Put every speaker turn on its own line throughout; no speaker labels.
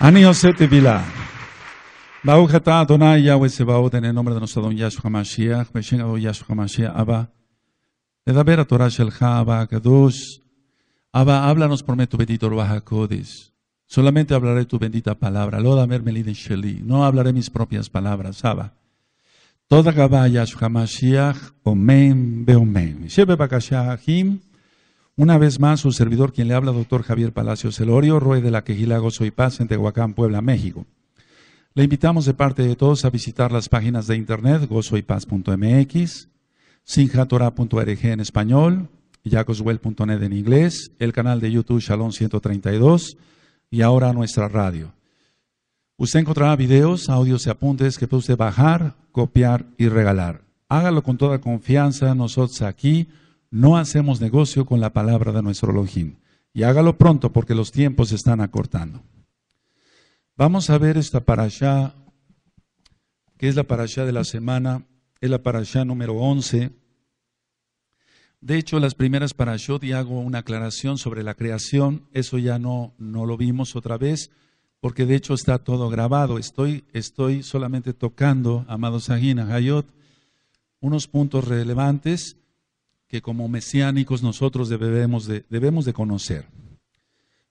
Ani vila, Baujata Adonai Yahweh Sebaot, en el nombre de nuestro don Yashua Mashiach, Beshen Adon Yahshua Mashiach, Abba. Ledaber a Torah Abba gadús Abba, háblanos por medio tu bendito Ruach Solamente hablaré tu bendita palabra. Loda Mermelid Sheli. No hablaré mis propias palabras, Abba. Toda Gabá Yahshua Mashiach, Omen Beomen. Shebe Bakashahim. Una vez más, su servidor, quien le habla, doctor Javier Palacios Celorio, Rue de la Quejila Gozo y Paz en Tehuacán, Puebla, México. Le invitamos de parte de todos a visitar las páginas de internet gozoypaz.mx, sinjatora.org en español, yacoswell.net en inglés, el canal de YouTube Shalom 132 y ahora nuestra radio. Usted encontrará videos, audios y apuntes que puede bajar, copiar y regalar. Hágalo con toda confianza, nosotros aquí no hacemos negocio con la palabra de nuestro Elohim. Y hágalo pronto porque los tiempos se están acortando. Vamos a ver esta parashá, que es la parashá de la semana, es la parashá número 11. De hecho, las primeras parashot, y hago una aclaración sobre la creación, eso ya no, no lo vimos otra vez, porque de hecho está todo grabado. Estoy, solamente tocando, amados Sajina Hayot, unos puntos relevantes que como mesiánicos nosotros debemos de, debemos de conocer.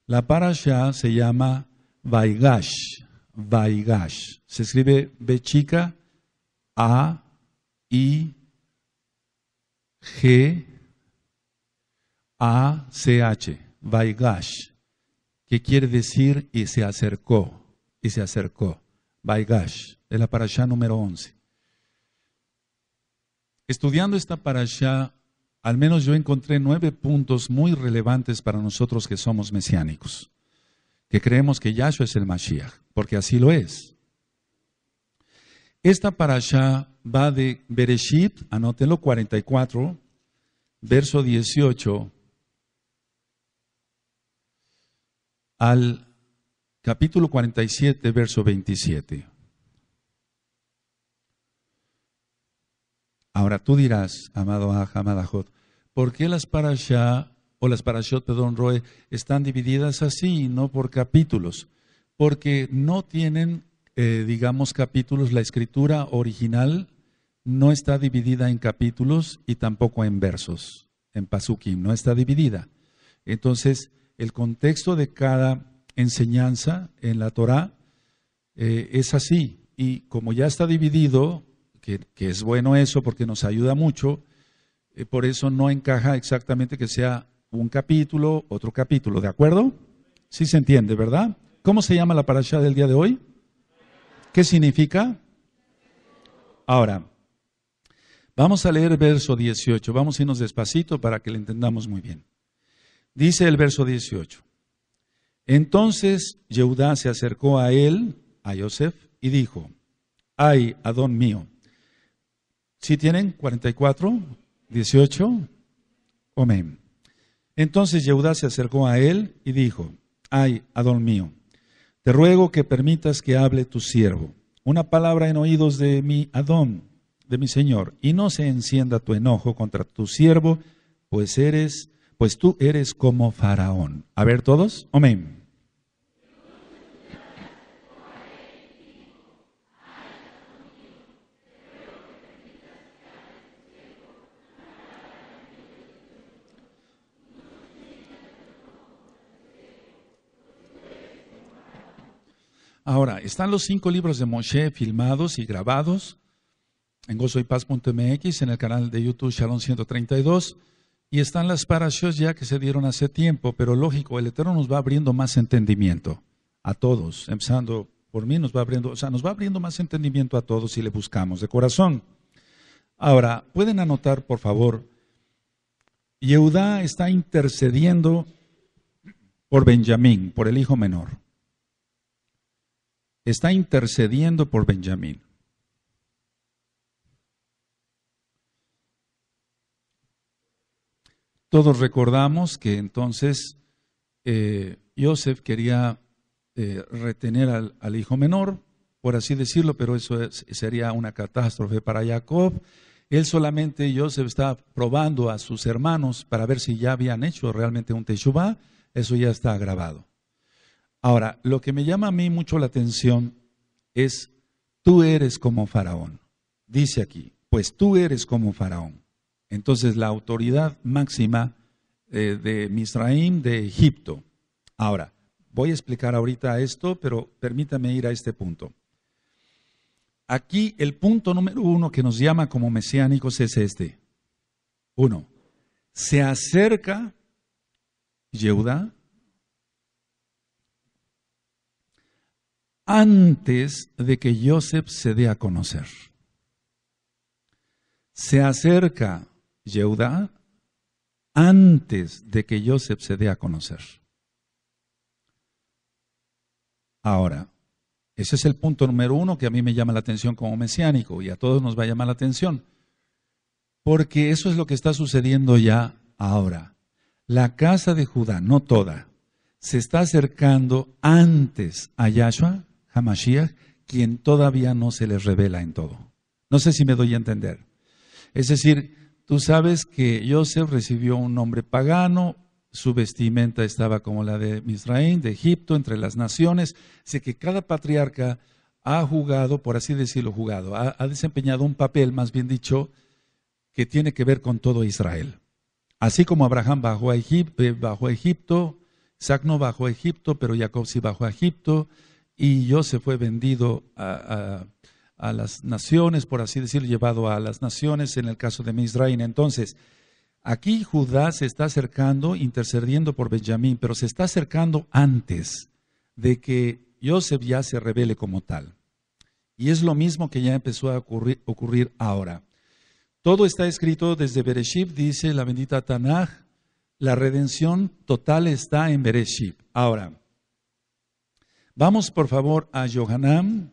La parasha se llama Vaigash, Vaigash. Se escribe B A, I, G, A, C, H. Vaigash, que quiere decir y se acercó, y se acercó. Vaigash, es la parasha número 11. Estudiando esta parasha al menos yo encontré nueve puntos muy relevantes para nosotros que somos mesiánicos, que creemos que Yahshua es el Mashiach, porque así lo es. Esta parasha va de Bereshit, anótenlo 44, verso 18, al capítulo 47, verso 27. Ahora tú dirás, amado Aj, ¿por qué las parashá o las parashot, Don Roe, están divididas así, y no por capítulos? Porque no tienen, eh, digamos, capítulos. La escritura original no está dividida en capítulos y tampoco en versos, en pasukim, no está dividida. Entonces, el contexto de cada enseñanza en la Torah eh, es así. Y como ya está dividido, que, es bueno eso porque nos ayuda mucho. Eh, por eso no encaja exactamente que sea un capítulo, otro capítulo, ¿de acuerdo? Sí se entiende, ¿verdad? ¿Cómo se llama la parasha del día de hoy? ¿Qué significa? Ahora, vamos a leer verso 18, vamos a irnos despacito para que lo entendamos muy bien. Dice el verso 18, entonces Yehudá se acercó a él, a Yosef, y dijo, ay, Adón mío, si tienen? 44, 18. Amén. Entonces Yehudá se acercó a él y dijo, ay, Adón mío, te ruego que permitas que hable tu siervo, una palabra en oídos de mi Adón, de mi Señor, y no se encienda tu enojo contra tu siervo, pues eres, pues tú eres como Faraón. A ver todos, amén. Ahora, están los cinco libros de Moshe filmados y grabados en gozoypaz.mx, en el canal de YouTube Shalom 132, y están las parashos ya que se dieron hace tiempo, pero lógico, el Eterno nos va abriendo más entendimiento a todos, empezando por mí, nos va abriendo, o sea, nos va abriendo más entendimiento a todos si le buscamos de corazón. Ahora, pueden anotar, por favor, Yehudá está intercediendo por Benjamín, por el hijo menor está intercediendo por Benjamín. Todos recordamos que entonces eh, quería eh, retener al, hijo menor, por así decirlo, pero eso sería una catástrofe para Jacob. Él solamente, Joseph, está probando a sus hermanos para ver si ya habían hecho realmente un Teshuvah. Eso ya está grabado. Ahora, lo que me llama a mí mucho la atención es, tú eres como faraón. Dice aquí, pues tú eres como faraón. Entonces, la autoridad máxima eh, de Misraim de Egipto. Ahora, voy a explicar ahorita esto, pero permítame ir a este punto. Aquí el punto número uno que nos llama como mesiánicos es este. Uno, se acerca Yehudá antes de que Joseph se dé a conocer. Se acerca Yehudá antes de que Joseph se dé a conocer. Ahora, ese es el punto número uno que a mí me llama la atención como mesiánico y a todos nos va a llamar la atención. Porque eso es lo que está sucediendo ya ahora. La casa de Judá, no toda, se está acercando antes a Yahshua Mashiach, quien todavía no se les revela en todo. No sé si me doy a entender. Es decir, tú sabes que Joseph recibió un nombre pagano, su vestimenta estaba como la de Misraín, de Egipto, entre las naciones. Sé que cada patriarca ha jugado, por así decirlo, jugado, ha, desempeñado un papel, más bien dicho, que tiene que ver con todo Israel. Así como Abraham bajó a, eh, Egipto, Isaac bajó a Egipto, pero Jacob sí bajó a Egipto, y José fue vendido a, las naciones, por así decirlo, llevado a las naciones en el caso de Mizraín. Entonces, aquí Judá se está acercando, intercediendo por Benjamín, pero se está acercando antes de que Joseph ya se revele como tal. Y es lo mismo que ya empezó a ocurrir, ahora. Todo está escrito desde Bereshit, dice la bendita Tanaj. La redención total está en Bereshit. Ahora, Vamos por favor a Yohanan,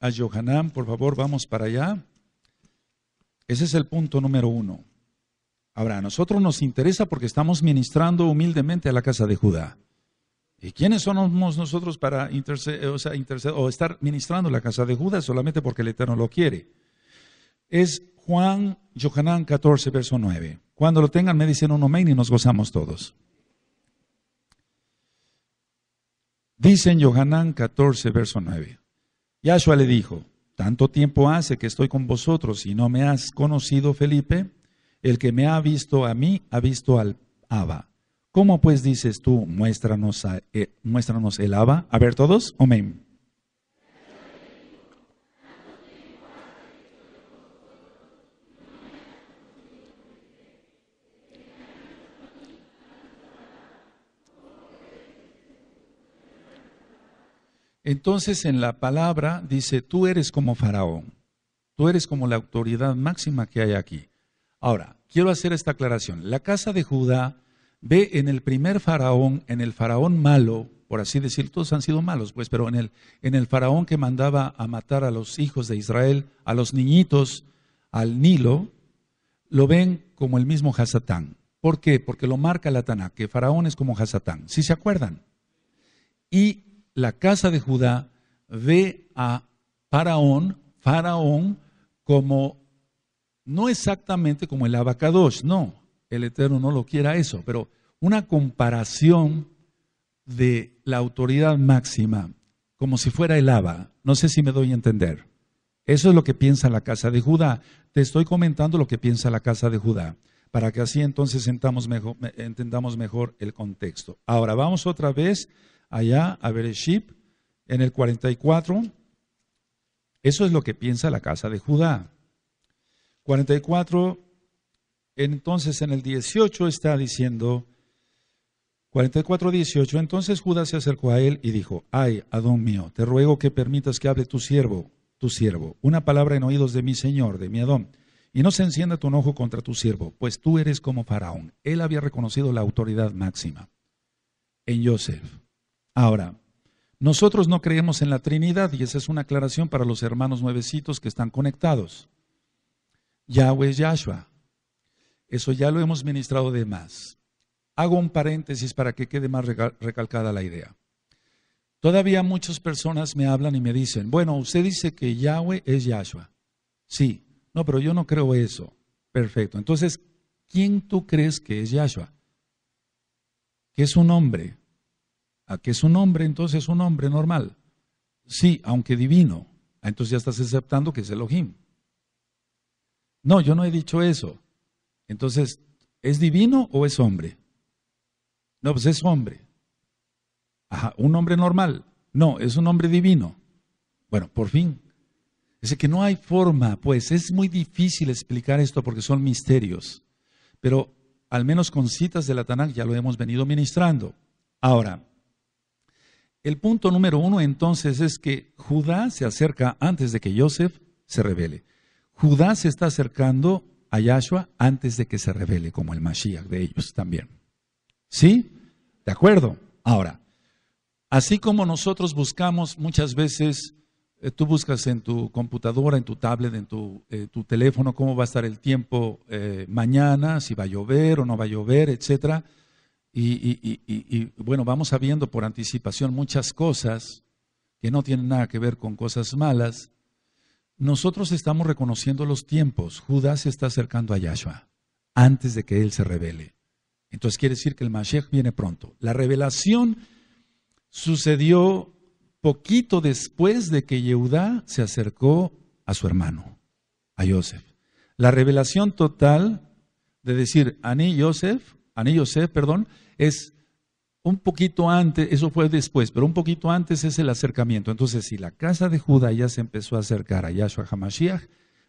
a Yohanan, por favor, vamos para allá. Ese es el punto número uno. Ahora, a nosotros nos interesa porque estamos ministrando humildemente a la casa de Judá. ¿Y quiénes somos nosotros para eh, o, sea, o estar ministrando la casa de Judá solamente porque el Eterno lo quiere? Es Juan, Yohanan 14, verso 9. Cuando lo tengan me dicen un homen y nos gozamos todos. Dice en Johanán 14, verso 9. Yahshua le dijo, tanto tiempo hace que estoy con vosotros y no me has conocido, Felipe. El que me ha visto a mí, ha visto al Abba. ¿Cómo pues dices tú, muéstranos, eh, muéstranos el Abba? A ver todos, amén. Entonces en la palabra dice, tú eres como faraón, tú eres como la autoridad máxima que hay aquí. Ahora, quiero hacer esta aclaración. La casa de Judá ve en el primer faraón, en el faraón malo, por así decir, todos han sido malos, pues, pero en el, en el faraón que mandaba a matar a los hijos de Israel, a los niñitos, al Nilo, lo ven como el mismo Hasatán. ¿Por qué? Porque lo marca la Taná, que faraón es como Hasatán. ¿Sí se acuerdan? Y la casa de Judá ve a Faraón, Faraón como, no exactamente como el abacados no, el Eterno no lo quiera eso, pero una comparación de la autoridad máxima, como si fuera el Abba. No sé si me doy a entender. Eso es lo que piensa la casa de Judá. Te estoy comentando lo que piensa la casa de Judá, para que así entonces entendamos mejor el contexto. Ahora vamos otra vez allá a Bereshit, en el 44. Eso es lo que piensa la casa de Judá. 44, entonces en el 18 está diciendo, 44, 18, entonces Judá se acercó a él y dijo, ay, Adón mío, te ruego que permitas que hable tu siervo, tu siervo, una palabra en oídos de mi señor, de mi Adón, y no se encienda tu enojo contra tu siervo, pues tú eres como faraón. Él había reconocido la autoridad máxima en Joseph. Ahora, nosotros no creemos en la Trinidad y esa es una aclaración para los hermanos nuevecitos que están conectados. Yahweh es Yahshua. Eso ya lo hemos ministrado de más. Hago un paréntesis para que quede más recalcada la idea. Todavía muchas personas me hablan y me dicen, bueno, usted dice que Yahweh es Yahshua. Sí, no, pero yo no creo eso. Perfecto. Entonces, ¿quién tú crees que es Yahshua? Que es un hombre, a que es un hombre, entonces es un hombre normal. Sí, aunque divino. Ah, entonces ya estás aceptando que es Elohim. No, yo no he dicho eso. Entonces, ¿es divino o es hombre? No, pues es hombre. Ajá, un hombre normal. No, es un hombre divino. Bueno, por fin. Dice que no hay forma, pues es muy difícil explicar esto porque son misterios. Pero al menos con citas de la Tanakh ya lo hemos venido ministrando. Ahora, el punto número uno entonces es que Judá se acerca antes de que Joseph se revele. Judá se está acercando a Yahshua antes de que se revele como el Mashiach de ellos también. ¿Sí? ¿De acuerdo? Ahora, así como nosotros buscamos muchas veces, eh, tú buscas en tu computadora, en tu tablet, en tu, eh, teléfono, cómo va a estar el tiempo eh, mañana, si va a llover o no va a llover, etcétera y, bueno, vamos sabiendo por anticipación muchas cosas que no tienen nada que ver con cosas malas. Nosotros estamos reconociendo los tiempos. Judá se está acercando a Yahshua antes de que él se revele. Entonces quiere decir que el Mashiach viene pronto. La revelación sucedió poquito después de que Yehudá se acercó a su hermano, a Yosef. La revelación total de decir, Aní Yosef, Aní Yosef, perdón, es un poquito antes, eso fue después, pero un poquito antes es el acercamiento. Entonces, si la casa de Judá ya se empezó a acercar a Yahshua Hamashiach,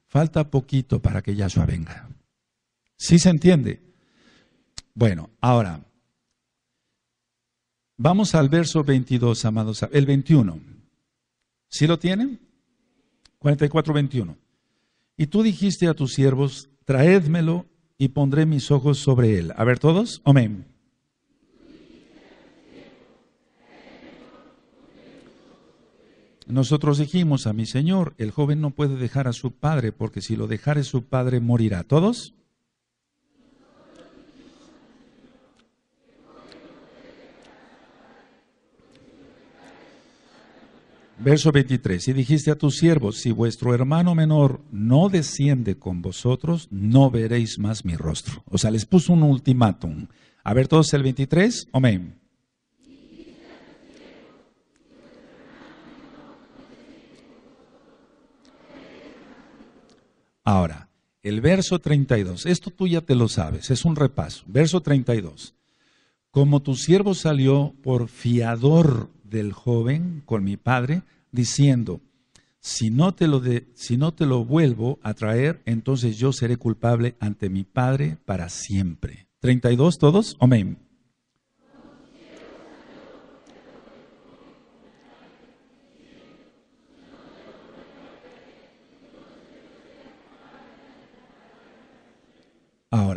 falta poquito para que Yahshua venga. ¿Sí se entiende? Bueno, ahora, vamos al verso 22, amados, el 21. ¿Sí lo tienen? 44, 21. Y tú dijiste a tus siervos, traédmelo y pondré mis ojos sobre él. A ver todos, amén. Nosotros dijimos a mi Señor, el joven no puede dejar a su padre, porque si lo dejare su padre morirá. ¿Todos? Verso 23, y dijiste a tus siervos, si vuestro hermano menor no desciende con vosotros, no veréis más mi rostro. O sea, les puso un ultimátum. A ver todos el 23, amén. Ahora, el verso 32, esto tú ya te lo sabes, es un repaso. Verso 32. Como tu siervo salió por fiador del joven con mi padre, diciendo, si no te lo, de, si no te lo vuelvo a traer, entonces yo seré culpable ante mi padre para siempre. 32 todos, amén.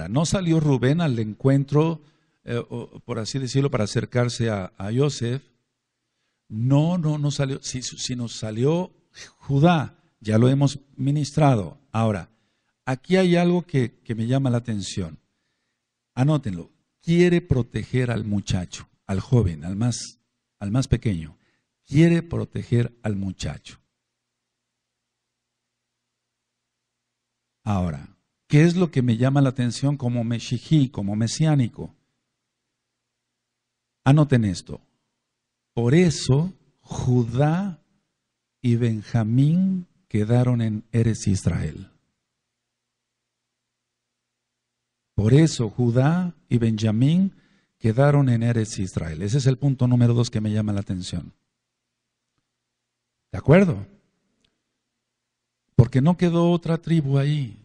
No salió Rubén al encuentro, eh, por así decirlo, para acercarse a, Joseph. No, no, no salió. Si, nos salió Judá, ya lo hemos ministrado. Ahora, aquí hay algo que, que me llama la atención. Anótenlo. Quiere proteger al muchacho, al joven, al más, al más pequeño. Quiere proteger al muchacho. Ahora, ¿Qué es lo que me llama la atención como mexijí, como mesiánico? Anoten esto. Por eso Judá y Benjamín quedaron en Eres Israel. Por eso Judá y Benjamín quedaron en Eres Israel. Ese es el punto número dos que me llama la atención. ¿De acuerdo? Porque no quedó otra tribu ahí.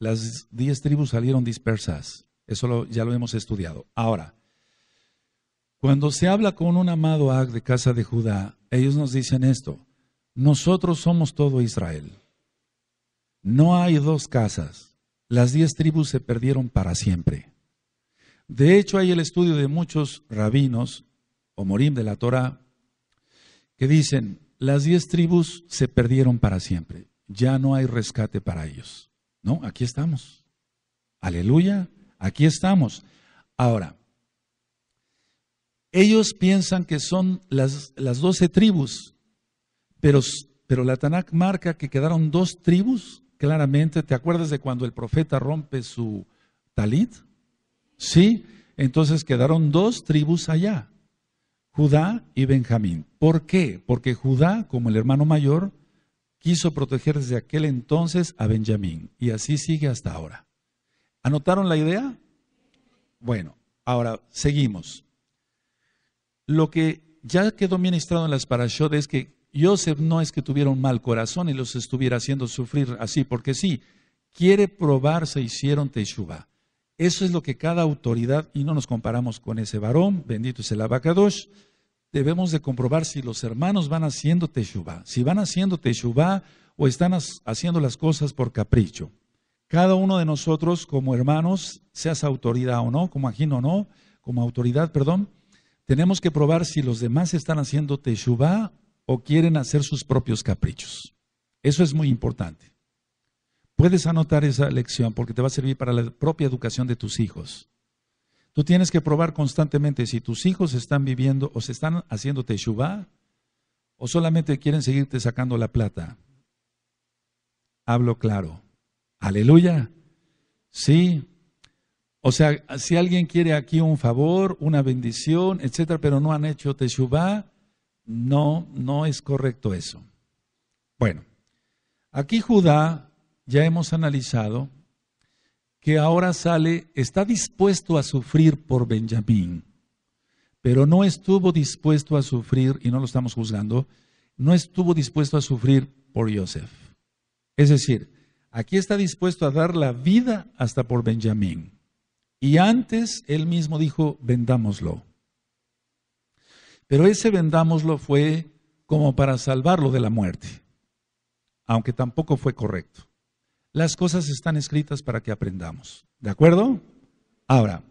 Las diez tribus salieron dispersas. Eso ya lo hemos estudiado. Ahora, cuando se habla con un amado Ag de casa de Judá, ellos nos dicen esto. Nosotros somos todo Israel. No hay dos casas. Las diez tribus se perdieron para siempre. De hecho, hay el estudio de muchos rabinos o morim de la Torah que dicen, las diez tribus se perdieron para siempre. Ya no hay rescate para ellos. No, aquí estamos. Aleluya, aquí estamos. Ahora, ellos piensan que son las, doce tribus, pero, pero la Tanakh marca que quedaron dos tribus, claramente. ¿Te acuerdas de cuando el profeta rompe su talit? Sí, entonces quedaron dos tribus allá, Judá y Benjamín. ¿Por qué? Porque Judá, como el hermano mayor, quiso proteger desde aquel entonces a Benjamín y así sigue hasta ahora. ¿Anotaron la idea? Bueno, ahora seguimos. Lo que ya quedó ministrado en las parashot es que Joseph no es que tuviera un mal corazón y los estuviera haciendo sufrir así, porque sí, quiere probar se hicieron teshuva. Eso es lo que cada autoridad, y no nos comparamos con ese varón, bendito es el abacadosh, debemos de comprobar si los hermanos van haciendo teshuva, si van haciendo teshuva o están haciendo las cosas por capricho. Cada uno de nosotros como hermanos, seas autoridad o no, como ajino o no, como autoridad, perdón, tenemos que probar si los demás están haciendo teshuva o quieren hacer sus propios caprichos. Eso es muy importante. Puedes anotar esa lección porque te va a servir para la propia educación de tus hijos. Tú tienes que probar constantemente si tus hijos están viviendo o se están haciendo teshuva o solamente quieren seguirte sacando la plata. Hablo claro. Aleluya. Sí. O sea, si alguien quiere aquí un favor, una bendición, etcétera, pero no han hecho teshuva, no, no es correcto eso. Bueno, aquí Judá ya hemos analizado que ahora sale está dispuesto a sufrir por Benjamín, pero no estuvo dispuesto a sufrir, y no lo estamos juzgando, no estuvo dispuesto a sufrir por Joseph Es decir, aquí está dispuesto a dar la vida hasta por Benjamín. Y antes él mismo dijo, vendámoslo. Pero ese vendámoslo fue como para salvarlo de la muerte, aunque tampoco fue correcto. Las cosas están escritas para que aprendamos. ¿De acuerdo? Ahora,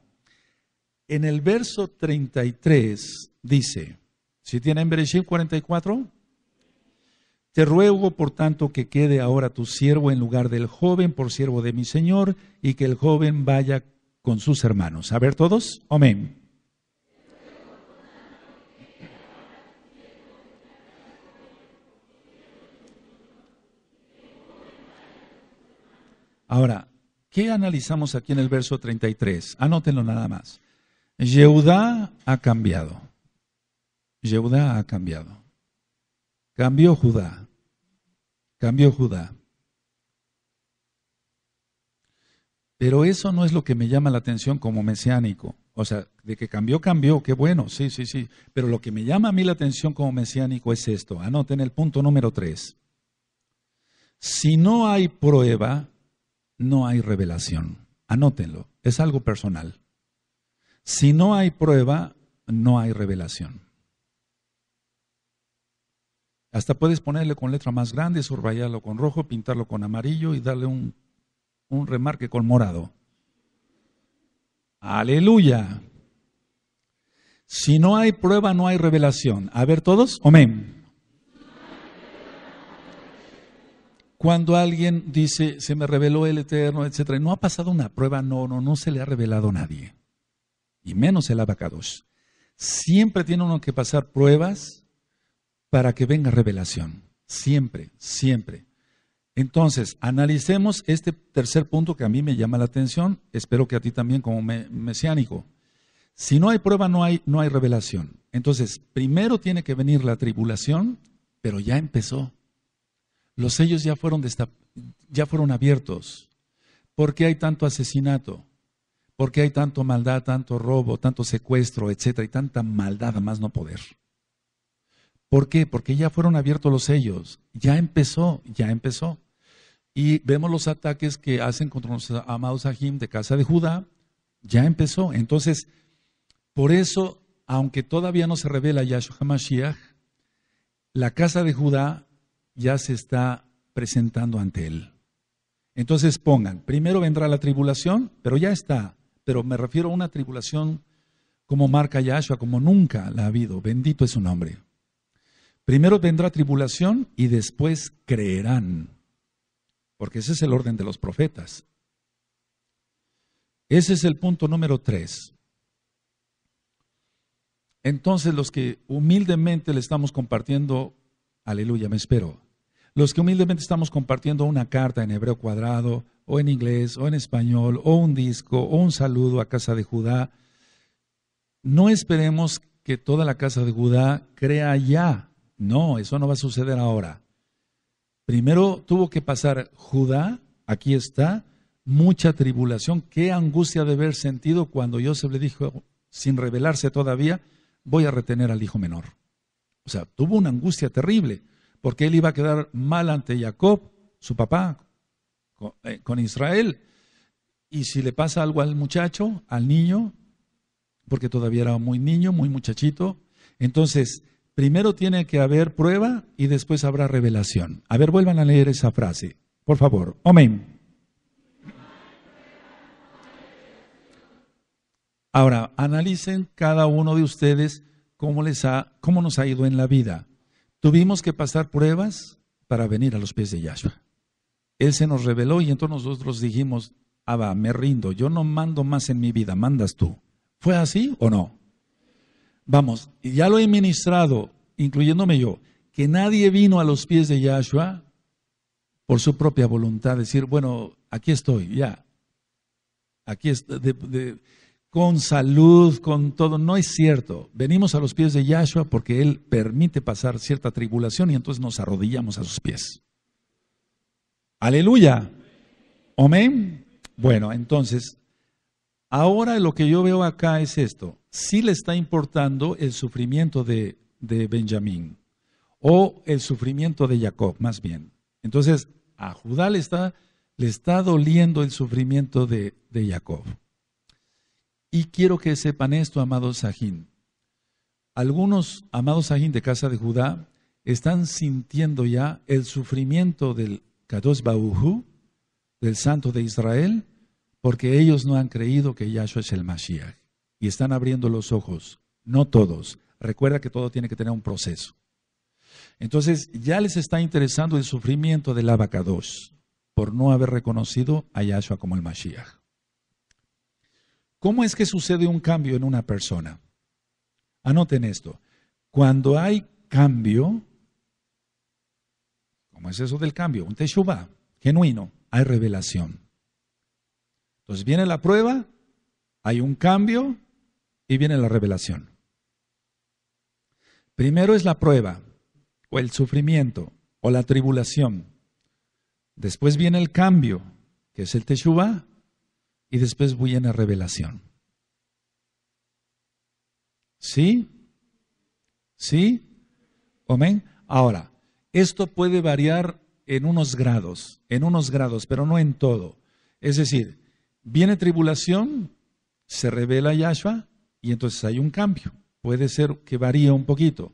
en el verso 33 dice, si tiene tienen Bereshit 44, te ruego, por tanto, que quede ahora tu siervo en lugar del joven por siervo de mi Señor, y que el joven vaya con sus hermanos. A ver todos, amén. Ahora, ¿qué analizamos aquí en el verso 33? Anótenlo nada más. Yehudá ha cambiado. Yehudá ha cambiado. Cambió Judá. Cambió Judá. Pero eso no es lo que me llama la atención como mesiánico. O sea, de que cambió, cambió, qué bueno, sí, sí, sí. Pero lo que me llama a mí la atención como mesiánico es esto. Anoten el punto número tres. Si no hay prueba, no hay revelación. Anótenlo, es algo personal. Si no hay prueba, no hay revelación. Hasta puedes ponerle con letra más grande, subrayarlo con rojo, pintarlo con amarillo y darle un, un remarque con morado. Aleluya. Si no hay prueba, no hay revelación. A ver todos, amén. Cuando alguien dice, se me reveló el Eterno, etc., no ha pasado una prueba, no, no, no se le ha revelado a nadie. Y menos el abacados. Siempre tiene uno que pasar pruebas para que venga revelación. Siempre, siempre. Entonces, analicemos este tercer punto que a mí me llama la atención, espero que a ti también como mesiánico. Si no hay prueba, no hay, no hay revelación. Entonces, primero tiene que venir la tribulación, pero ya empezó. Los sellos ya fueron, ya fueron abiertos. ¿Por qué hay tanto asesinato? ¿Por qué hay tanto maldad, tanto robo, tanto secuestro, etcétera, y tanta maldad más no poder? ¿Por qué? Porque ya fueron abiertos los sellos. Ya empezó, ya empezó. Y vemos los ataques que hacen contra los amados Ajim de casa de Judá. Ya empezó. Entonces, por eso, aunque todavía no se revela Yahshua Hamashiach, la casa de Judá ya se está presentando ante Él. Entonces pongan, primero vendrá la tribulación, pero ya está, pero me refiero a una tribulación como marca Yahshua, como nunca la ha habido, bendito es su nombre. Primero vendrá tribulación y después creerán, porque ese es el orden de los profetas. Ese es el punto número tres. Entonces los que humildemente le estamos compartiendo, aleluya, me espero, los que humildemente estamos compartiendo una carta en hebreo cuadrado, o en inglés, o en español, o un disco, o un saludo a Casa de Judá, no esperemos que toda la Casa de Judá crea ya. No, eso no va a suceder ahora. Primero tuvo que pasar Judá, aquí está, mucha tribulación. Qué angustia de haber sentido cuando Joseph le dijo, sin revelarse todavía, voy a retener al hijo menor. O sea, tuvo una angustia terrible porque él iba a quedar mal ante Jacob, su papá, eh, con, Israel. Y si le pasa algo al muchacho, al niño, porque todavía era muy niño, muy muchachito, entonces primero tiene que haber prueba y después habrá revelación. A ver, vuelvan a leer esa frase, por favor. Amén. Ahora, analicen cada uno de ustedes cómo, les ha, cómo nos ha ido en la vida. Tuvimos que pasar pruebas para venir a los pies de Yahshua. Él se nos reveló y entonces nosotros dijimos, Abba, me rindo, yo no mando más en mi vida, mandas tú. ¿Fue así o no? Vamos, y ya lo he ministrado, incluyéndome yo, que nadie vino a los pies de Yahshua por su propia voluntad, decir, bueno, aquí estoy, ya. Aquí estoy con salud, con todo. No es cierto. Venimos a los pies de Yahshua porque Él permite pasar cierta tribulación y entonces nos arrodillamos a sus pies. Aleluya. Amén. Bueno, entonces, ahora lo que yo veo acá es esto. Sí le está importando el sufrimiento de, de Benjamín o el sufrimiento de Jacob, más bien. Entonces, a Judá le está, le está doliendo el sufrimiento de, de Jacob. Y quiero que sepan esto, amados Sajín. Algunos amados Sajín de Casa de Judá están sintiendo ya el sufrimiento del Kadosh Bauhu, del Santo de Israel, porque ellos no han creído que Yahshua es el Mashiach. Y están abriendo los ojos. No todos. Recuerda que todo tiene que tener un proceso. Entonces, ya les está interesando el sufrimiento del Abacados por no haber reconocido a Yahshua como el Mashiach. ¿Cómo es que sucede un cambio en una persona? Anoten esto. Cuando hay cambio, ¿cómo es eso del cambio? Un teshuva genuino, hay revelación. Entonces viene la prueba, hay un cambio y viene la revelación. Primero es la prueba, o el sufrimiento, o la tribulación. Después viene el cambio, que es el teshuva, y después voy a la revelación. ¿Sí? ¿Sí? ¿Amén? Ahora, esto puede variar en unos grados, en unos grados, pero no en todo. Es decir, viene tribulación, se revela Yahshua y entonces hay un cambio. Puede ser que varíe un poquito.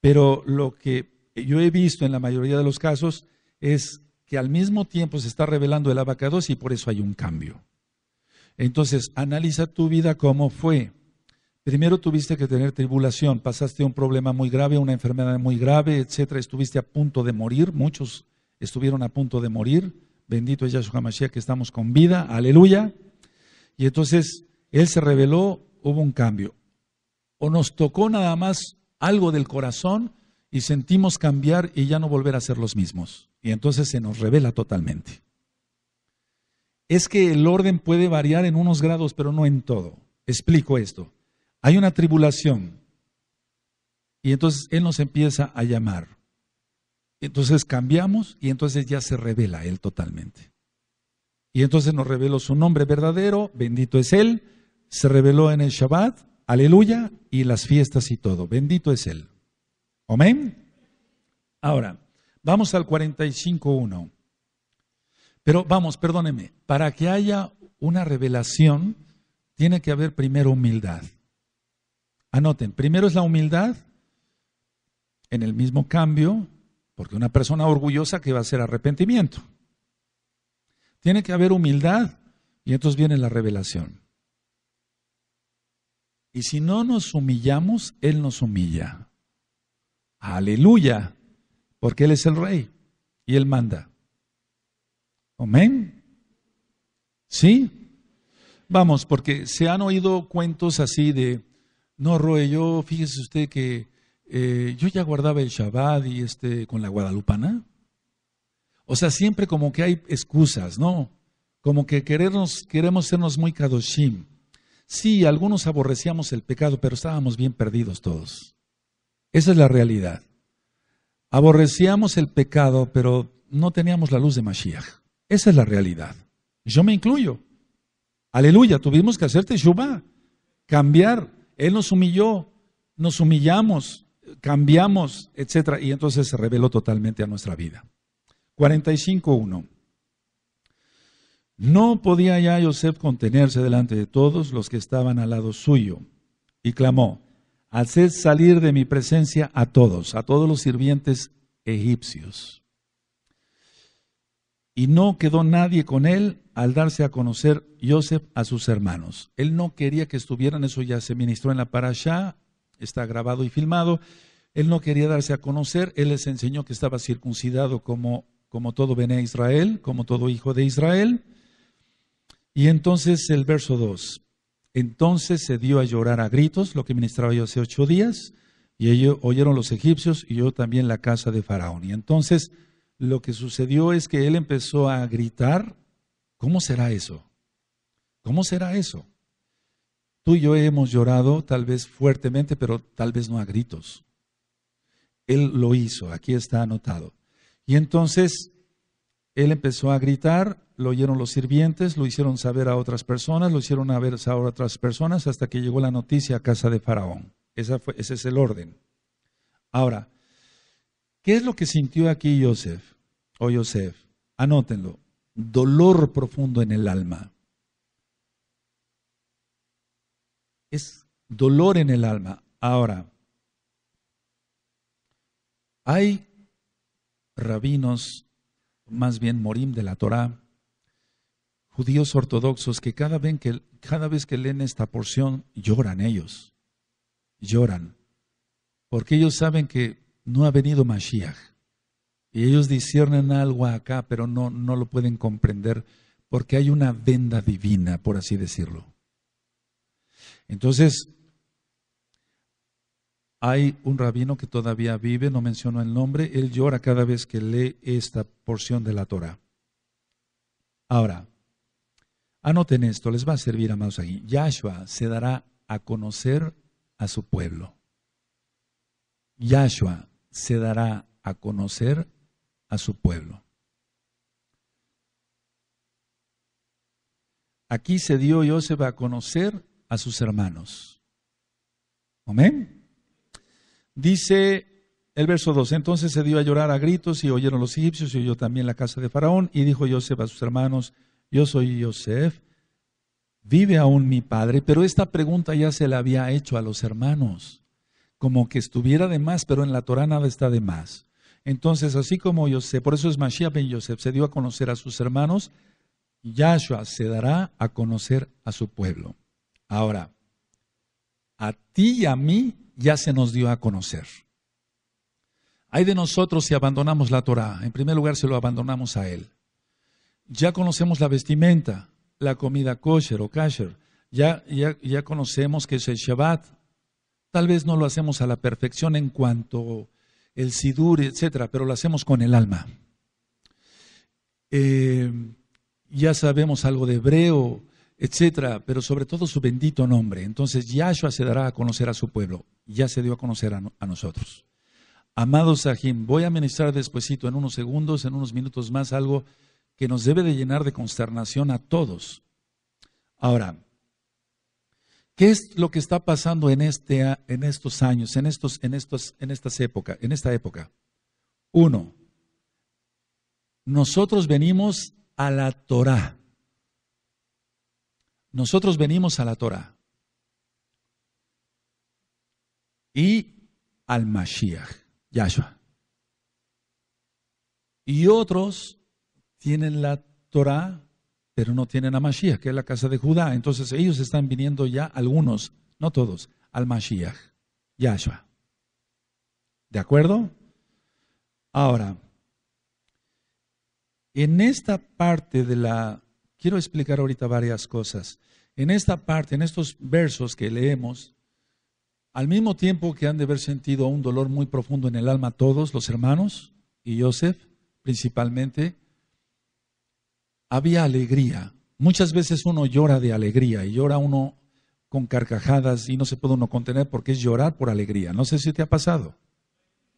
Pero lo que yo he visto en la mayoría de los casos es que al mismo tiempo se está revelando el abacados y por eso hay un cambio. Entonces, analiza tu vida cómo fue. Primero tuviste que tener tribulación, pasaste un problema muy grave, una enfermedad muy grave, etcétera, estuviste a punto de morir, muchos estuvieron a punto de morir. Bendito es Yahshua Mashiach que estamos con vida, aleluya. Y entonces él se reveló, hubo un cambio. O nos tocó nada más algo del corazón y sentimos cambiar y ya no volver a ser los mismos. Y entonces se nos revela totalmente es que el orden puede variar en unos grados, pero no en todo. Explico esto. Hay una tribulación y entonces Él nos empieza a llamar. Entonces cambiamos y entonces ya se revela Él totalmente. Y entonces nos reveló su nombre verdadero, bendito es Él, se reveló en el Shabbat, aleluya, y las fiestas y todo, bendito es Él. Amén. Ahora, vamos al 45.1. Pero vamos, perdóneme, para que haya una revelación, tiene que haber primero humildad. Anoten, primero es la humildad en el mismo cambio, porque una persona orgullosa que va a hacer arrepentimiento. Tiene que haber humildad y entonces viene la revelación. Y si no nos humillamos, Él nos humilla. Aleluya, porque Él es el rey y Él manda. Amén. ¿Sí? Vamos, porque se han oído cuentos así de, no, Roe, yo, fíjese usted que eh, yo ya guardaba el Shabbat y este, con la Guadalupana. O sea, siempre como que hay excusas, ¿no? Como que queremos sernos muy kadoshim. Sí, algunos aborrecíamos el pecado, pero estábamos bien perdidos todos. Esa es la realidad. Aborrecíamos el pecado, pero no teníamos la luz de Mashiach. Esa es la realidad. Yo me incluyo. Aleluya, tuvimos que hacerte, Shubá, cambiar. Él nos humilló, nos humillamos, cambiamos, etc. Y entonces se reveló totalmente a nuestra vida. 45.1. No podía ya Joseph contenerse delante de todos los que estaban al lado suyo, y clamó, Haced salir de mi presencia a todos, a todos los sirvientes egipcios y no quedó nadie con él al darse a conocer Joseph a sus hermanos. Él no quería que estuvieran, eso ya se ministró en la parasha, está grabado y filmado. Él no quería darse a conocer, él les enseñó que estaba circuncidado como, como todo Bené Israel, como todo hijo de Israel. Y entonces el verso 2, entonces se dio a llorar a gritos, lo que ministraba yo hace ocho días, y ellos oyeron los egipcios y yo también la casa de Faraón. Y entonces lo que sucedió es que él empezó a gritar, ¿cómo será eso? ¿Cómo será eso? Tú y yo hemos llorado tal vez fuertemente, pero tal vez no a gritos. Él lo hizo, aquí está anotado. Y entonces él empezó a gritar, lo oyeron los sirvientes, lo hicieron saber a otras personas, lo hicieron saber a otras personas hasta que llegó la noticia a casa de Faraón. Esa ese es el orden. Ahora, ¿Qué es lo que sintió aquí Yosef? O oh, anótenlo, dolor profundo en el alma. Es dolor en el alma. Ahora, hay rabinos, más bien morim de la Torá, judíos ortodoxos que cada que, cada vez que leen esta porción lloran ellos, lloran, porque ellos saben que no ha venido Mashiach. Y ellos disciernen algo acá, pero no, no lo pueden comprender porque hay una venda divina, por así decirlo. Entonces, hay un rabino que todavía vive, no menciono el nombre, él llora cada vez que lee esta porción de la Torah. Ahora, anoten esto, les va a servir, a aquí. Yahshua se dará a conocer a su pueblo. Yahshua se dará a conocer a su pueblo. Aquí se dio Joseph a conocer a sus hermanos. Amén. Dice el verso 2, entonces se dio a llorar a gritos y oyeron los egipcios y oyó también la casa de Faraón y dijo Joseph a sus hermanos, yo soy Joseph, vive aún mi padre, pero esta pregunta ya se la había hecho a los hermanos como que estuviera de más, pero en la Torah nada está de más. Entonces, así como Yosef, por eso es Mashiach ben Yosef, se dio a conocer a sus hermanos, Yahshua se dará a conocer a su pueblo. Ahora, a ti y a mí ya se nos dio a conocer. Hay de nosotros si abandonamos la Torah. En primer lugar, se lo abandonamos a Él. Ya conocemos la vestimenta, la comida kosher o kasher. Ya, ya, ya conocemos que es el Shabbat, Tal vez no lo hacemos a la perfección en cuanto el sidur, etcétera, pero lo hacemos con el alma. Eh, ya sabemos algo de hebreo, etcétera, pero sobre todo su bendito nombre. Entonces Yahshua se dará a conocer a su pueblo, ya se dio a conocer a, nosotros. Amado Sahim, voy a ministrar despuesito, en unos segundos, en unos minutos más, algo que nos debe de llenar de consternación a todos. Ahora, ¿Qué es lo que está pasando en, este, en estos años, en, estos, en, estos, en, estas épocas? en esta época? Uno, nosotros venimos a la Torah. Nosotros venimos a la Torah. Y al Mashiach, Yahshua. Y otros tienen la Torah pero no tienen a Mashiach, que es la casa de Judá. Entonces ellos están viniendo ya, algunos, no todos, al Mashiach, Yahshua. ¿De acuerdo? Ahora, en esta parte de la... Quiero explicar ahorita varias cosas. En esta parte, en estos versos que leemos, al mismo tiempo que han de haber sentido un dolor muy profundo en el alma todos los hermanos, y Joseph principalmente, había alegría. Muchas veces uno llora de alegría y llora uno con carcajadas y no se puede uno contener porque es llorar por alegría. No sé si te ha pasado.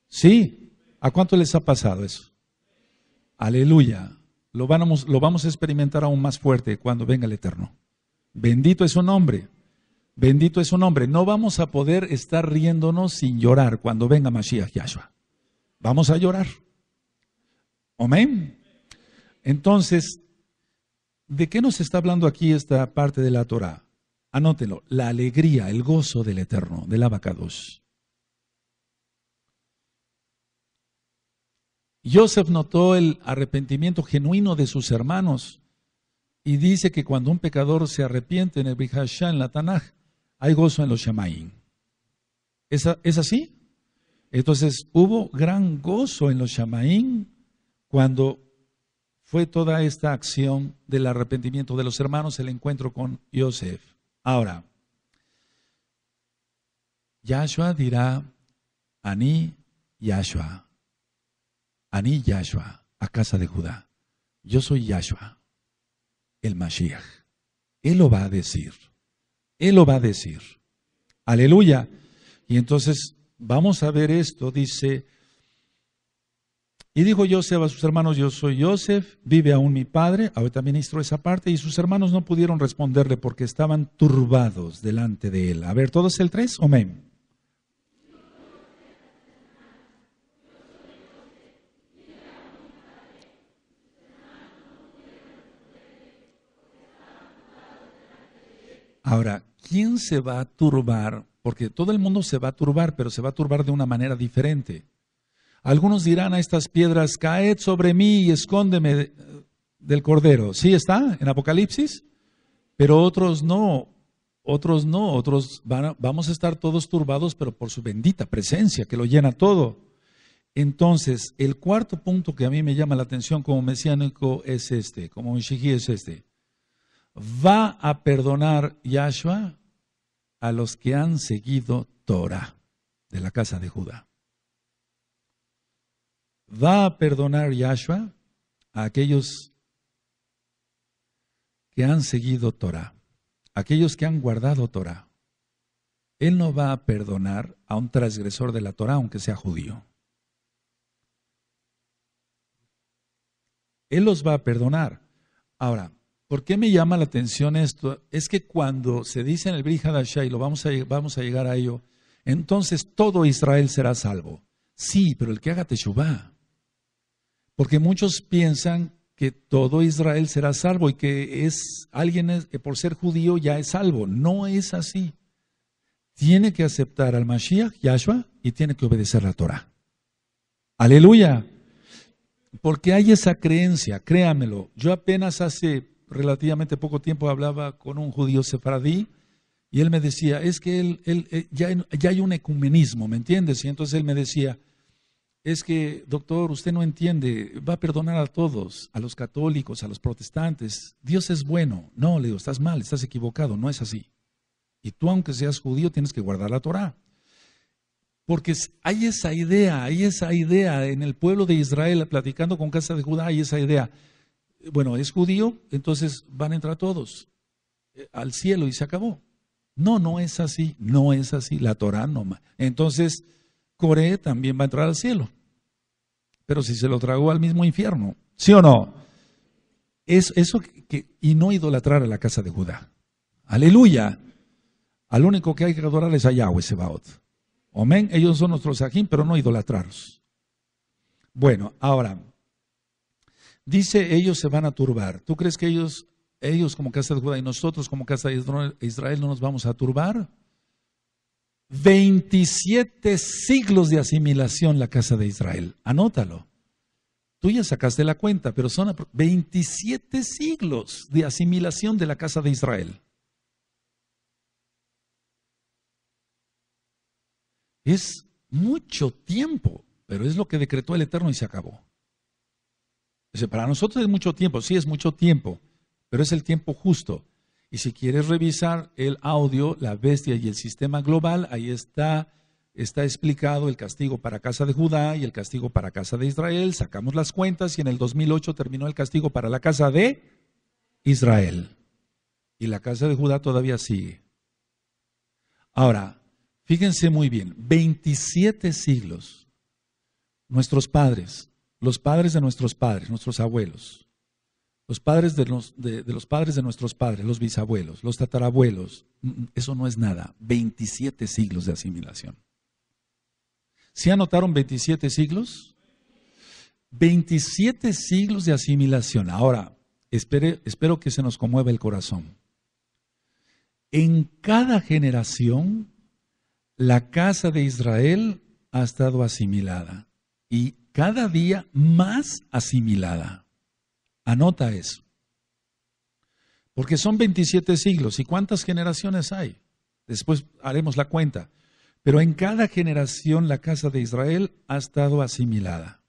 Sí, ¿a cuánto les ha pasado eso? Aleluya. Lo vamos, lo vamos a experimentar aún más fuerte cuando venga el Eterno. Bendito es su nombre. Bendito es su nombre. No vamos a poder estar riéndonos sin llorar cuando venga Mashiach Yahshua. Vamos a llorar. Amén. Entonces, ¿De qué nos está hablando aquí esta parte de la Torah? Anótelo, la alegría, el gozo del Eterno, del Abacados. Joseph notó el arrepentimiento genuino de sus hermanos y dice que cuando un pecador se arrepiente en el Bihashá, en la Tanaj, hay gozo en los Shamaim. ¿Es, ¿Es, así? Entonces hubo gran gozo en los Shamaim cuando fue toda esta acción del arrepentimiento de los hermanos, el encuentro con Yosef. Ahora, Yahshua dirá, Aní Yahshua, Aní Yahshua, a casa de Judá. Yo soy Yahshua, el Mashiach. Él lo va a decir. Él lo va a decir. Aleluya. Y entonces vamos a ver esto, dice y dijo Joseph a sus hermanos, yo soy Joseph, vive aún mi padre, ahorita ministro esa parte, y sus hermanos no pudieron responderle porque estaban turbados delante de él. A ver, todos el tres amén. Ahora, ¿quién se va a turbar? Porque todo el mundo se va a turbar, pero se va a turbar de una manera diferente. Algunos dirán a estas piedras, caed sobre mí y escóndeme del Cordero. Sí está en Apocalipsis, pero otros no, otros no, otros van a, vamos a estar todos turbados, pero por su bendita presencia que lo llena todo. Entonces, el cuarto punto que a mí me llama la atención como mesiánico es este, como Mishigi es este. Va a perdonar Yahshua a los que han seguido Torah de la casa de Judá. ¿Va a perdonar Yahshua a aquellos que han seguido Torah, aquellos que han guardado Torah? Él no va a perdonar a un transgresor de la Torah, aunque sea judío. Él los va a perdonar. Ahora, ¿por qué me llama la atención esto? Es que cuando se dice en el Asha, y lo vamos a, vamos a llegar a ello, entonces todo Israel será salvo. Sí, pero el que haga Teshuvah. Porque muchos piensan que todo Israel será salvo y que es alguien que por ser judío ya es salvo. No es así. Tiene que aceptar al Mashiach, Yahshua, y tiene que obedecer la Torah. Aleluya. Porque hay esa creencia, créamelo. Yo apenas hace relativamente poco tiempo hablaba con un judío sefardí y él me decía, es que eh, ya hay un ecumenismo, ¿me entiendes? Y entonces él me decía, es que, doctor, usted no entiende, va a perdonar a todos, a los católicos, a los protestantes, Dios es bueno. No, le digo, estás mal, estás equivocado, no es así. Y tú, aunque seas judío, tienes que guardar la Torah. Porque hay esa idea, hay esa idea en el pueblo de Israel, platicando con Casa de Judá, hay esa idea. Bueno, es judío, entonces van a entrar todos eh, al cielo y se acabó. No, no es así, no es así, la Torah no. Entonces, Coré también va a entrar al cielo. Pero si se lo tragó al mismo infierno, ¿sí o no? Es eso que, y no idolatrar a la casa de Judá. Aleluya. Al único que hay que adorar es a Yahweh Sebaot. Amén. Ellos son nuestros ajín, pero no idolatrarlos. Bueno, ahora, dice ellos se van a turbar. ¿Tú crees que ellos, ellos como casa de Judá y nosotros como casa de Israel no nos vamos a turbar? 27 siglos de asimilación la casa de Israel. Anótalo. Tú ya sacaste la cuenta, pero son 27 siglos de asimilación de la casa de Israel. Es mucho tiempo, pero es lo que decretó el Eterno y se acabó. para nosotros es mucho tiempo, sí es mucho tiempo, pero es el tiempo justo. Y si quieres revisar el audio, la bestia y el sistema global, ahí está, está explicado el castigo para casa de Judá y el castigo para casa de Israel. Sacamos las cuentas y en el 2008 terminó el castigo para la casa de Israel. Y la casa de Judá todavía sigue. Ahora, fíjense muy bien, 27 siglos. Nuestros padres, los padres de nuestros padres, nuestros abuelos, los padres de los, de, los padres de nuestros padres, los bisabuelos, los tatarabuelos, mm, mm, eso no es nada. 27 siglos de asimilación. ¿Se anotaron 27 siglos? 27 siglos de asimilación. Ahora, espero que se nos conmueva el corazón. En cada generación, la casa de Israel ha estado asimilada y cada día más asimilada. Anota eso. Porque son 27 siglos. ¿Y cuántas generaciones hay? Después haremos la cuenta. Pero en cada generación la casa de Israel ha estado asimilada.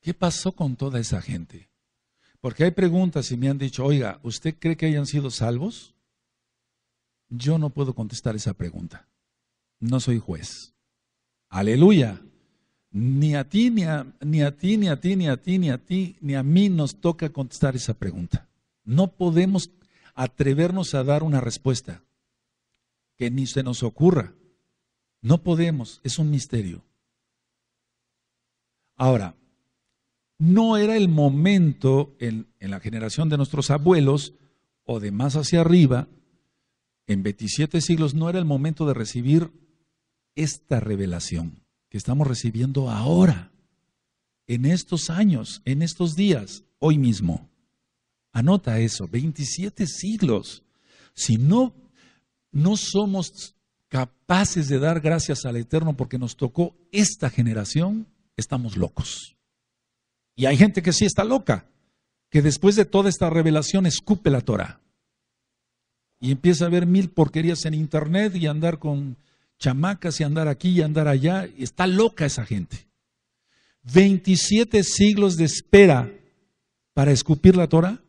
¿Qué pasó con toda esa gente? Porque hay preguntas y me han dicho, oiga, ¿usted cree que hayan sido salvos? Yo no puedo contestar esa pregunta. No soy juez. Aleluya. Ni a ti, ni a, ti, ni a ti, ni a ti, ni a ti, ni a mí nos toca contestar esa pregunta. No podemos atrevernos a dar una respuesta que ni se nos ocurra. No podemos, es un misterio. Ahora, no era el momento en, en, la generación de nuestros abuelos o de más hacia arriba, en 27 siglos, no era el momento de recibir esta revelación que estamos recibiendo ahora, en estos años, en estos días, hoy mismo. Anota eso, 27 siglos. Si no, no somos capaces de dar gracias al Eterno porque nos tocó esta generación, estamos locos. Y hay gente que sí está loca, que después de toda esta revelación escupe la Torah y empieza a ver mil porquerías en internet y andar con chamacas y andar aquí y andar allá. Está loca esa gente. 27 siglos de espera para escupir la Torah.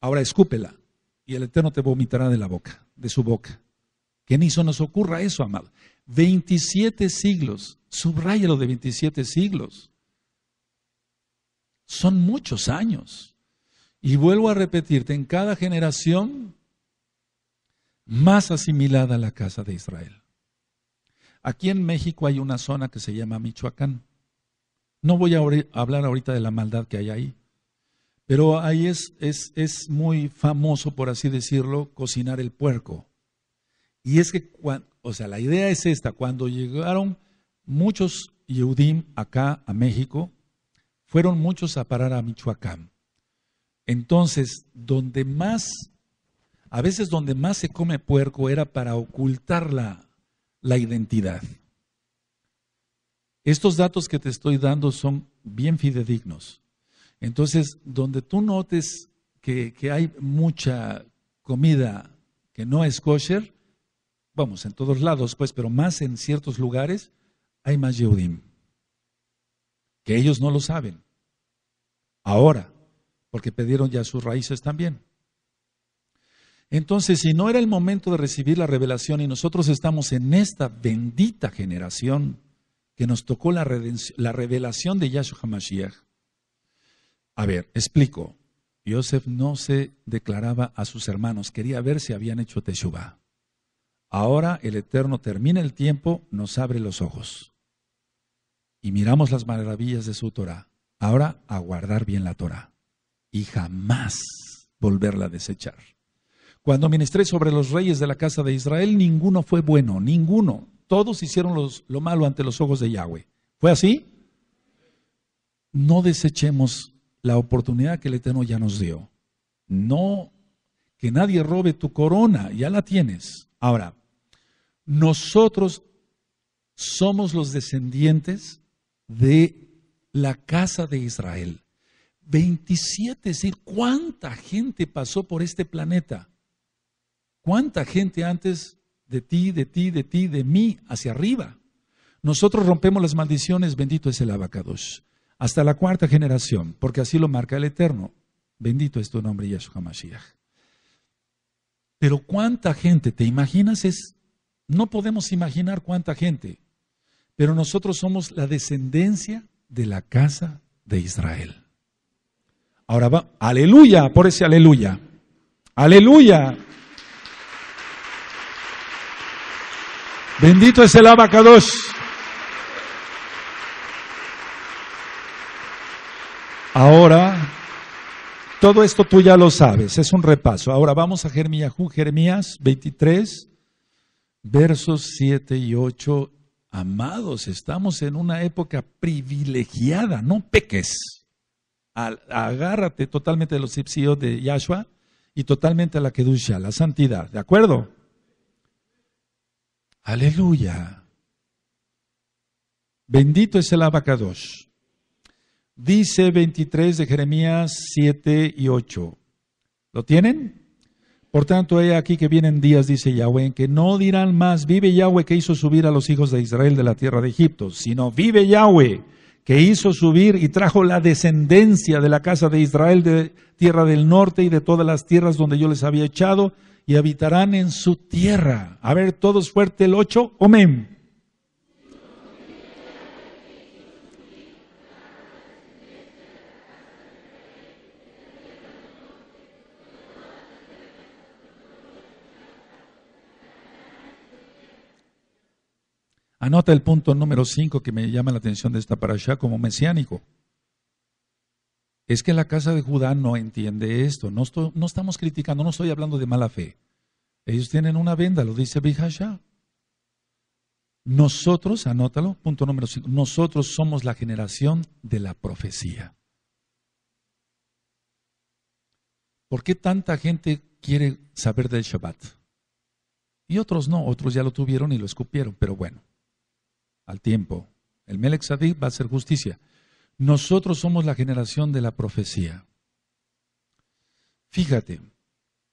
Ahora escúpela y el Eterno te vomitará de la boca, de su boca. Que ni eso nos ocurra eso, amado. 27 siglos. Subraya lo de 27 siglos. Son muchos años. Y vuelvo a repetirte, en cada generación más asimilada a la casa de Israel. Aquí en México hay una zona que se llama Michoacán. No voy a hablar ahorita de la maldad que hay ahí, pero ahí es, muy famoso, por así decirlo, cocinar el puerco. Y es que, o sea, la idea es esta, cuando llegaron muchos Yehudim acá a México, fueron muchos a parar a Michoacán. Entonces, donde más, a veces donde más se come puerco era para ocultarla la identidad. Estos datos que te estoy dando son bien fidedignos. Entonces, donde tú notes que, hay mucha comida que no es kosher, vamos, en todos lados, pues, pero más en ciertos lugares, hay más Yehudim. Que ellos no lo saben. Ahora, porque pidieron ya sus raíces también. Entonces, si no era el momento de recibir la revelación y nosotros estamos en esta bendita generación que nos tocó la, revelación de Yahshua HaMashiach. A ver, explico. Yosef no se declaraba a sus hermanos, quería ver si habían hecho Teshuvah. Ahora el Eterno termina el tiempo, nos abre los ojos y miramos las maravillas de su Torah. Ahora aguardar bien la Torah y jamás volverla a desechar. Cuando ministré sobre los reyes de la casa de Israel, ninguno fue bueno, ninguno. Todos hicieron lo malo ante los ojos de Yahweh. ¿Fue así? No desechemos la oportunidad que el Eterno ya nos dio. No, que nadie robe tu corona, ya la tienes. Ahora, nosotros somos los descendientes de la casa de Israel. 27, es decir, ¿cuánta gente pasó por este planeta? ¿Cuánta gente antes de ti, de ti, de ti, de mí, hacia arriba? Nosotros rompemos las maldiciones, bendito es el abacados, hasta la cuarta generación, porque así lo marca el Eterno. Bendito es tu nombre, Yahshua Mashiach. Pero cuánta gente, ¿te imaginas? Es, no podemos imaginar cuánta gente, pero nosotros somos la descendencia de la casa de Israel. Ahora va, aleluya, por ese aleluya. Aleluya. Bendito es el abacados. Ahora, todo esto tú ya lo sabes, es un repaso. Ahora vamos a Jeremías, 23, versos 7 y 8. Amados, estamos en una época privilegiada, no peques. Agárrate totalmente de los cipsíos de Yahshua y totalmente a la Kedusha, la santidad, ¿de acuerdo? Aleluya. Bendito es el abacados. Dice 23 de Jeremías 7 y 8. ¿Lo tienen? Por tanto, he aquí que vienen días, dice Yahweh, en que no dirán más, vive Yahweh que hizo subir a los hijos de Israel de la tierra de Egipto, sino vive Yahweh que hizo subir y trajo la descendencia de la casa de Israel de tierra del norte y de todas las tierras donde yo les había echado, y habitarán en su tierra. A ver, todos fuerte el 8, omen Anota el punto número 5 que me llama la atención de esta parasha como mesiánico es que la casa de Judá no entiende esto. No, estamos criticando, no estoy hablando de mala fe. Ellos tienen una venda, lo dice Bihasha. Nosotros, anótalo, punto número 5, nosotros somos la generación de la profecía. ¿Por qué tanta gente quiere saber del Shabbat? Y otros no, otros ya lo tuvieron y lo escupieron, pero bueno, al tiempo. El Melech Sadik va a hacer justicia. Nosotros somos la generación de la profecía. Fíjate,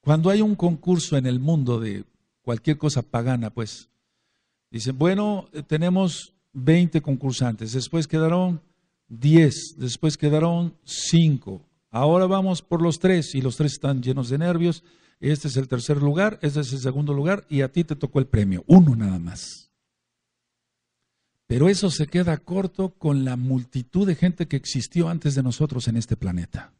cuando hay un concurso en el mundo de cualquier cosa pagana, pues dicen, bueno, eh, tenemos 20 concursantes, después quedaron 10, después quedaron 5, ahora vamos por los 3 y los 3 están llenos de nervios, este es el tercer lugar, este es el segundo lugar y a ti te tocó el premio, uno nada más. Pero eso se queda corto con la multitud de gente que existió antes de nosotros en este planeta.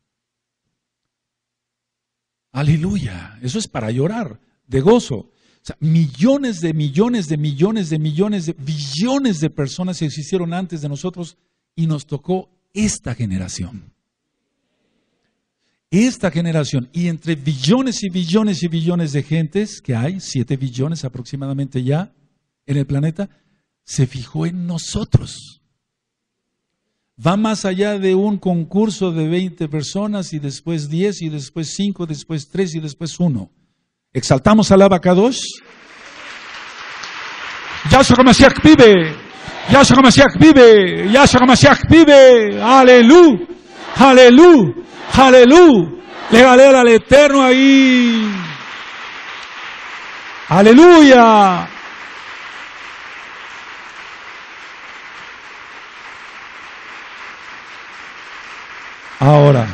Aleluya, eso es para llorar, de gozo. O sea, millones de millones de millones de millones de billones de personas existieron antes de nosotros y nos tocó esta generación. Esta generación, y entre billones y billones y billones de gentes que hay, siete billones aproximadamente ya en el planeta, se fijó en nosotros. Va más allá de un concurso de 20 personas y después 10 y después 5, después 3 y después 1. Exaltamos al Abacados. Yahshua Mashiach vive. Yahshua Mashiach vive. Yahshua Mashiach vive. Aleluya. Aleluya. Aleluya. Le galera al Eterno ahí. Aleluya. Ahora,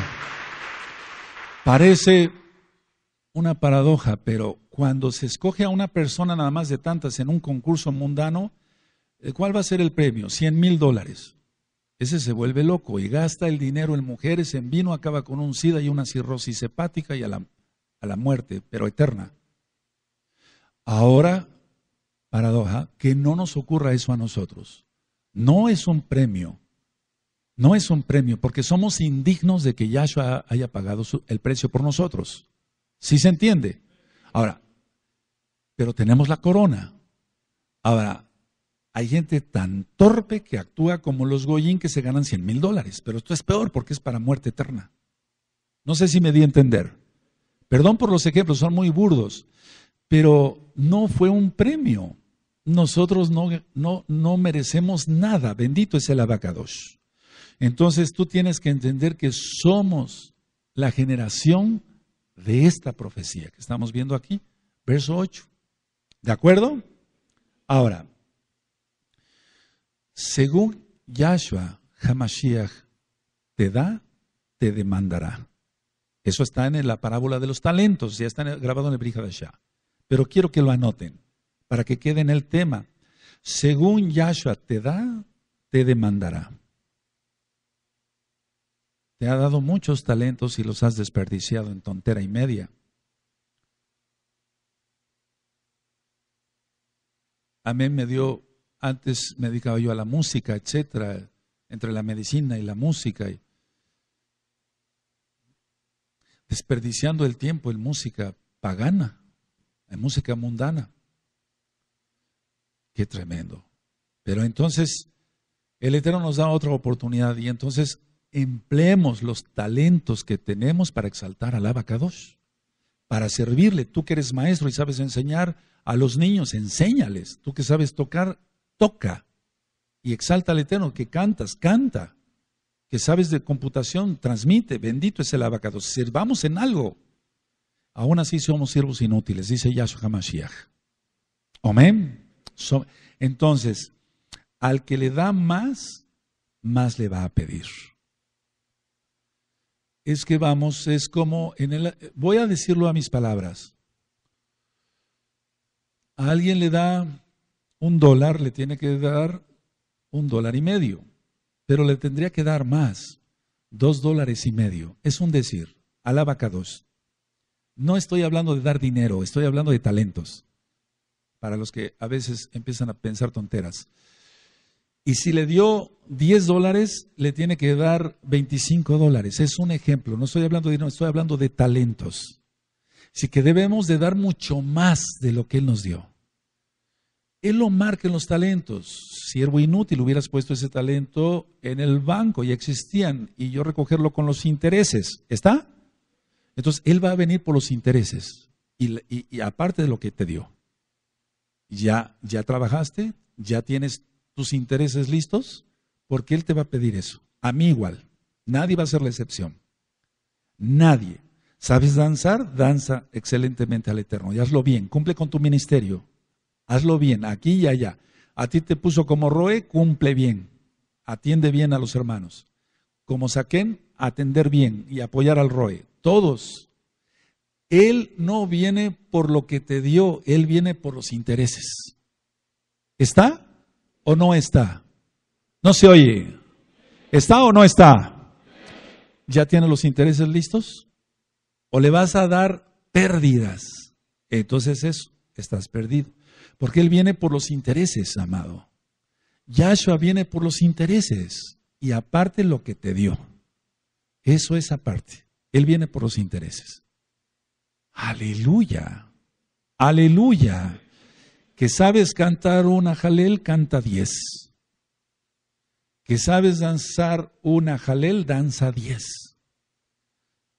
parece una paradoja, pero cuando se escoge a una persona nada más de tantas en un concurso mundano, eh, ¿cuál va a ser el premio? 100 mil dólares. Ese se vuelve loco y gasta el dinero en mujeres, en vino, acaba con un SIDA y una cirrosis hepática y a la, a la muerte, pero eterna. Ahora, paradoja, que no nos ocurra eso a nosotros. No es un premio, no es un premio, porque somos indignos de que Yahshua haya pagado el precio por nosotros. ¿Sí se entiende? Ahora, pero tenemos la corona. Ahora, hay gente tan torpe que actúa como los Goyín que se ganan 100 mil dólares, pero esto es peor porque es para muerte eterna. No sé si me di a entender. Perdón por los ejemplos, son muy burdos, pero no fue un premio. Nosotros no, merecemos nada. Bendito es el abacadosh. Entonces tú tienes que entender que somos la generación de esta profecía que estamos viendo aquí, verso 8. ¿De acuerdo? Ahora, según Yahshua Hamashiach te da, te demandará. Eso está en la parábola de los talentos, ya está grabado en el Brihadashah. Pero quiero que lo anoten para que quede en el tema. Según Yahshua te da, te demandará. Te ha dado muchos talentos y los has desperdiciado en tontera y media. A mí me dio, antes me dedicaba yo a la música, etcétera, entre la medicina y la música. Desperdiciando el tiempo en música pagana, en música mundana. Qué tremendo. Pero entonces el Eterno nos da otra oportunidad y entonces empleemos los talentos que tenemos para exaltar al Abacados, para servirle. Tú que eres maestro y sabes enseñar a los niños, enséñales. Tú que sabes tocar, toca. Y exalta al Eterno, que cantas, canta. Que sabes de computación, transmite. Bendito es el abacados. Servamos en algo. Aún así somos siervos inútiles, dice Yahshua HaMashiach. Amén. entonces, al que le da más, más le va a pedir es que vamos, es como en el... Voy a decirlo a mis palabras. A alguien le da un dólar, le tiene que dar un dólar y medio, pero le tendría que dar más, dos dólares y medio. Es un decir, vaca dos. No estoy hablando de dar dinero, estoy hablando de talentos. Para los que a veces empiezan a pensar tonteras. Y si le dio 10 dólares, le tiene que dar 25 dólares. Es un ejemplo, no estoy hablando de dinero, estoy hablando de talentos. Así que debemos de dar mucho más de lo que Él nos dio. Él lo marca en los talentos. Siervo inútil, hubieras puesto ese talento en el banco y existían y yo recogerlo con los intereses. ¿Está? Entonces, Él va a venir por los intereses y, y aparte de lo que te dio. Ya, ya trabajaste, ya tienes tus intereses listos, porque Él te va a pedir eso. A mí igual. Nadie va a ser la excepción. Nadie. ¿Sabes danzar? Danza excelentemente al Eterno y hazlo bien. Cumple con tu ministerio. Hazlo bien, aquí y allá. A ti te puso como Roe, cumple bien. Atiende bien a los hermanos. Como Saquén, atender bien y apoyar al Roe. Todos. Él no viene por lo que te dio, Él viene por los intereses. ¿Está? o no está? No se oye. ¿Está o no está? ¿Ya tiene los intereses listos? ¿O le vas a dar pérdidas? Entonces eso, estás perdido. Porque Él viene por los intereses, amado. Yahshua viene por los intereses y aparte lo que te dio. Eso es aparte. Él viene por los intereses. Aleluya. Aleluya. Que sabes cantar una jalel, canta diez. Que sabes danzar una jalel, danza diez.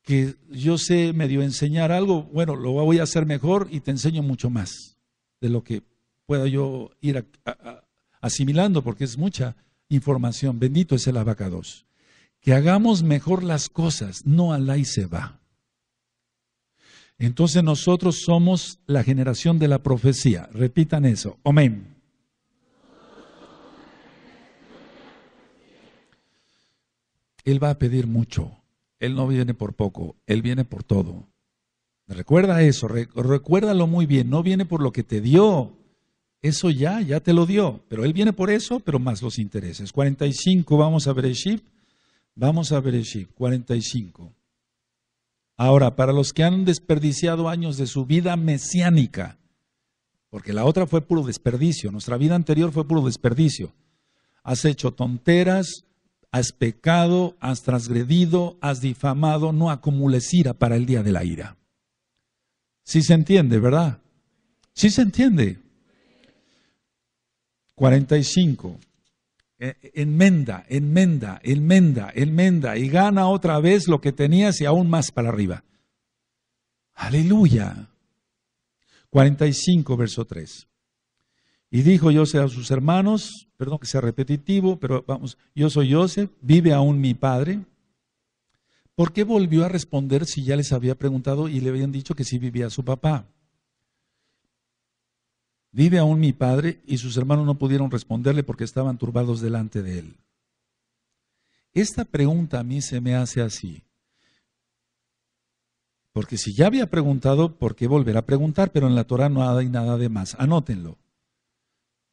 Que yo sé medio enseñar algo, bueno, lo voy a hacer mejor y te enseño mucho más de lo que pueda yo ir asimilando, porque es mucha información. Bendito es el abacados. Que hagamos mejor las cosas, no al y se va. Entonces nosotros somos la generación de la profecía. Repitan eso. Amén. Él va a pedir mucho. Él no viene por poco, Él viene por todo. Recuerda eso, recuérdalo muy bien. No viene por lo que te dio. Eso ya, ya te lo dio. Pero Él viene por eso, pero más los intereses. 45, vamos a ship. Vamos a ship. 45. Ahora, para los que han desperdiciado años de su vida mesiánica, porque la otra fue puro desperdicio, nuestra vida anterior fue puro desperdicio. Has hecho tonteras, has pecado, has transgredido, has difamado, no acumules ira para el día de la ira. Sí se entiende, ¿verdad? Sí se entiende. 45. Eh, enmenda, enmenda, enmenda, enmenda y gana otra vez lo que tenías y aún más para arriba. Aleluya. 45, verso 3. Y dijo Joseph a sus hermanos, perdón que sea repetitivo, pero vamos, yo soy Joseph, vive aún mi padre. ¿Por qué volvió a responder si ya les había preguntado y le habían dicho que sí vivía su papá? ¿Vive aún mi padre? Y sus hermanos no pudieron responderle porque estaban turbados delante de él. Esta pregunta a mí se me hace así. Porque si ya había preguntado, ¿por qué volver a preguntar? Pero en la Torah no hay nada de más. Anótenlo.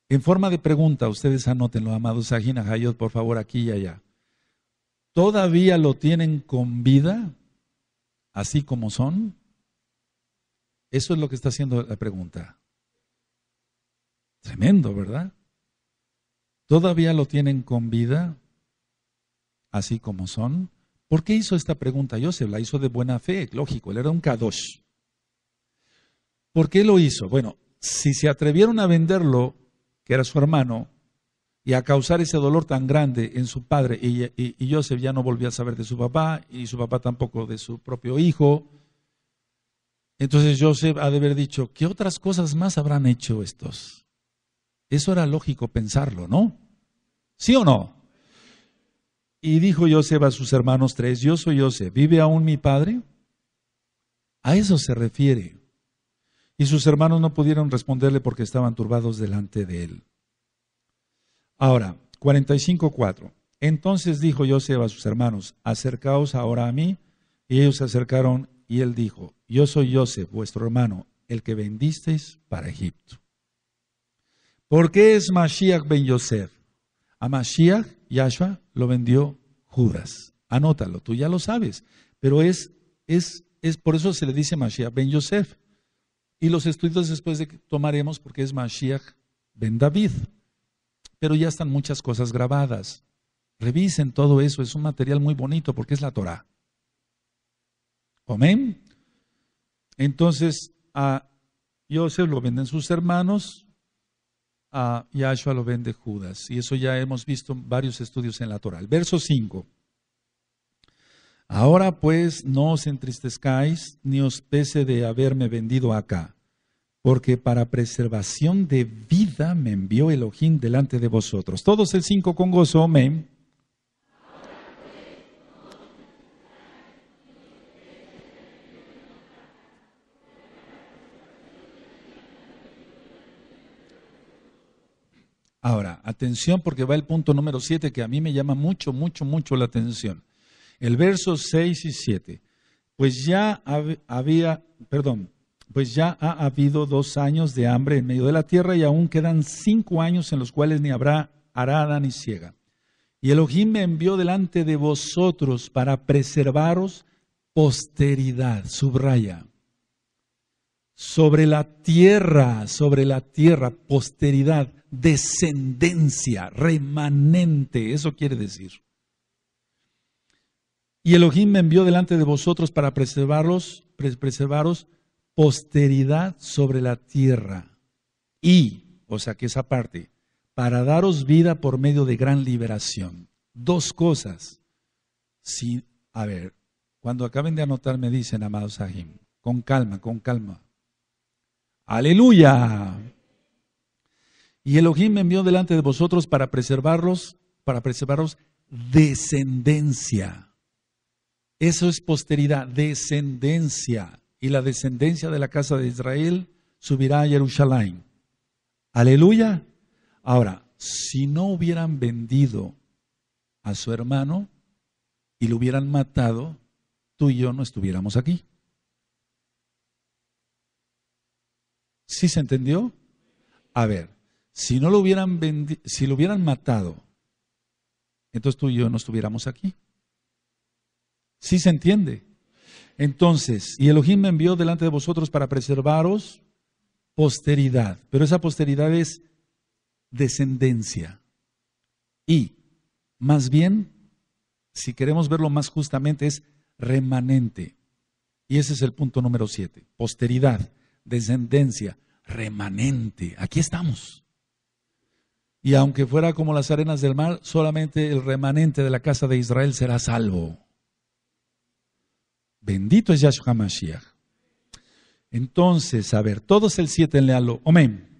En forma de pregunta, ustedes anótenlo, amados Sajina Hayot, por favor, aquí y allá. ¿Todavía lo tienen con vida? Así como son. Eso es lo que está haciendo la pregunta. Tremendo, ¿verdad? ¿Todavía lo tienen con vida? Así como son. ¿Por qué hizo esta pregunta Joseph? La hizo de buena fe, lógico, él era un Kadosh. ¿Por qué lo hizo? Bueno, si se atrevieron a venderlo, que era su hermano, y a causar ese dolor tan grande en su padre, y, y, y Joseph ya no volvió a saber de su papá, y su papá tampoco de su propio hijo, entonces Joseph ha de haber dicho, ¿qué otras cosas más habrán hecho estos? Eso era lógico pensarlo, ¿no? ¿Sí o no? Y dijo Yosef a sus hermanos tres, yo soy Yosef, ¿vive aún mi padre? A eso se refiere. Y sus hermanos no pudieron responderle porque estaban turbados delante de él. Ahora, 45.4. Entonces dijo Yosef a sus hermanos, acercaos ahora a mí. Y ellos se acercaron y él dijo, yo soy Yosef, vuestro hermano, el que vendisteis para Egipto. ¿Por qué es Mashiach ben Yosef? A Mashiach, Yahshua, lo vendió Judas. Anótalo, tú ya lo sabes. Pero es, es, es por eso se le dice Mashiach ben Yosef. Y los estudios después de que tomaremos porque es Mashiach ben David. Pero ya están muchas cosas grabadas. Revisen todo eso, es un material muy bonito porque es la Torah. Amén. Entonces, a Yosef lo venden sus hermanos, a Yahshua lo vende Judas. Y eso ya hemos visto en varios estudios en la Torah. verso 5. Ahora pues no os entristezcáis ni os pese de haberme vendido acá, porque para preservación de vida me envió Elohim delante de vosotros. Todos el 5 con gozo, amén. Ahora, atención porque va el punto número 7 que a mí me llama mucho, mucho, mucho la atención. El verso 6 y 7. Pues ya había, perdón, pues ya ha habido dos años de hambre en medio de la tierra y aún quedan cinco años en los cuales ni habrá arada ni ciega. Y Elohim me envió delante de vosotros para preservaros posteridad, subraya, sobre la tierra, sobre la tierra, posteridad descendencia, remanente, eso quiere decir. Y Elohim me envió delante de vosotros para preservaros preservaros posteridad sobre la tierra. Y, o sea que esa parte, para daros vida por medio de gran liberación. Dos cosas. Si, a ver, cuando acaben de anotar me dicen, amados Sahim, con calma, con calma. Aleluya. Y Elohim me envió delante de vosotros para preservarlos, para preservaros descendencia. Eso es posteridad, descendencia. Y la descendencia de la casa de Israel subirá a Jerusalén. Aleluya. Ahora, si no hubieran vendido a su hermano y lo hubieran matado, tú y yo no estuviéramos aquí. ¿Sí se entendió? A ver, si no lo hubieran si lo hubieran matado, entonces tú y yo no estuviéramos aquí. Sí se entiende. Entonces, y Elohim me envió delante de vosotros para preservaros posteridad, pero esa posteridad es descendencia. Y más bien, si queremos verlo más justamente, es remanente. Y ese es el punto número siete. Posteridad, descendencia, remanente. Aquí estamos y aunque fuera como las arenas del mar, solamente el remanente de la casa de Israel será salvo. Bendito es Yahshua Mashiach. Entonces, a ver, todos el siete, lealo. Amén.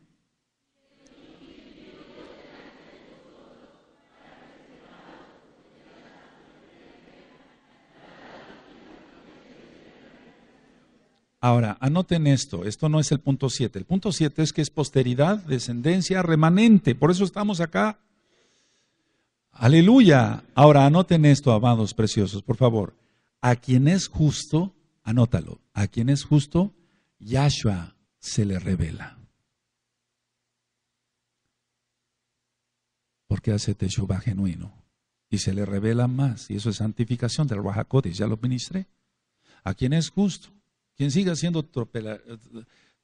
Ahora, anoten esto, esto no es el punto 7. El punto 7 es que es posteridad, descendencia, remanente. Por eso estamos acá. Aleluya. Ahora, anoten esto, amados preciosos, por favor. A quien es justo, anótalo. A quien es justo, Yahshua se le revela. Porque hace Teshuvah genuino. Y se le revela más. Y eso es santificación del Rahakodis. Ya lo ministré. A quien es justo quien siga siendo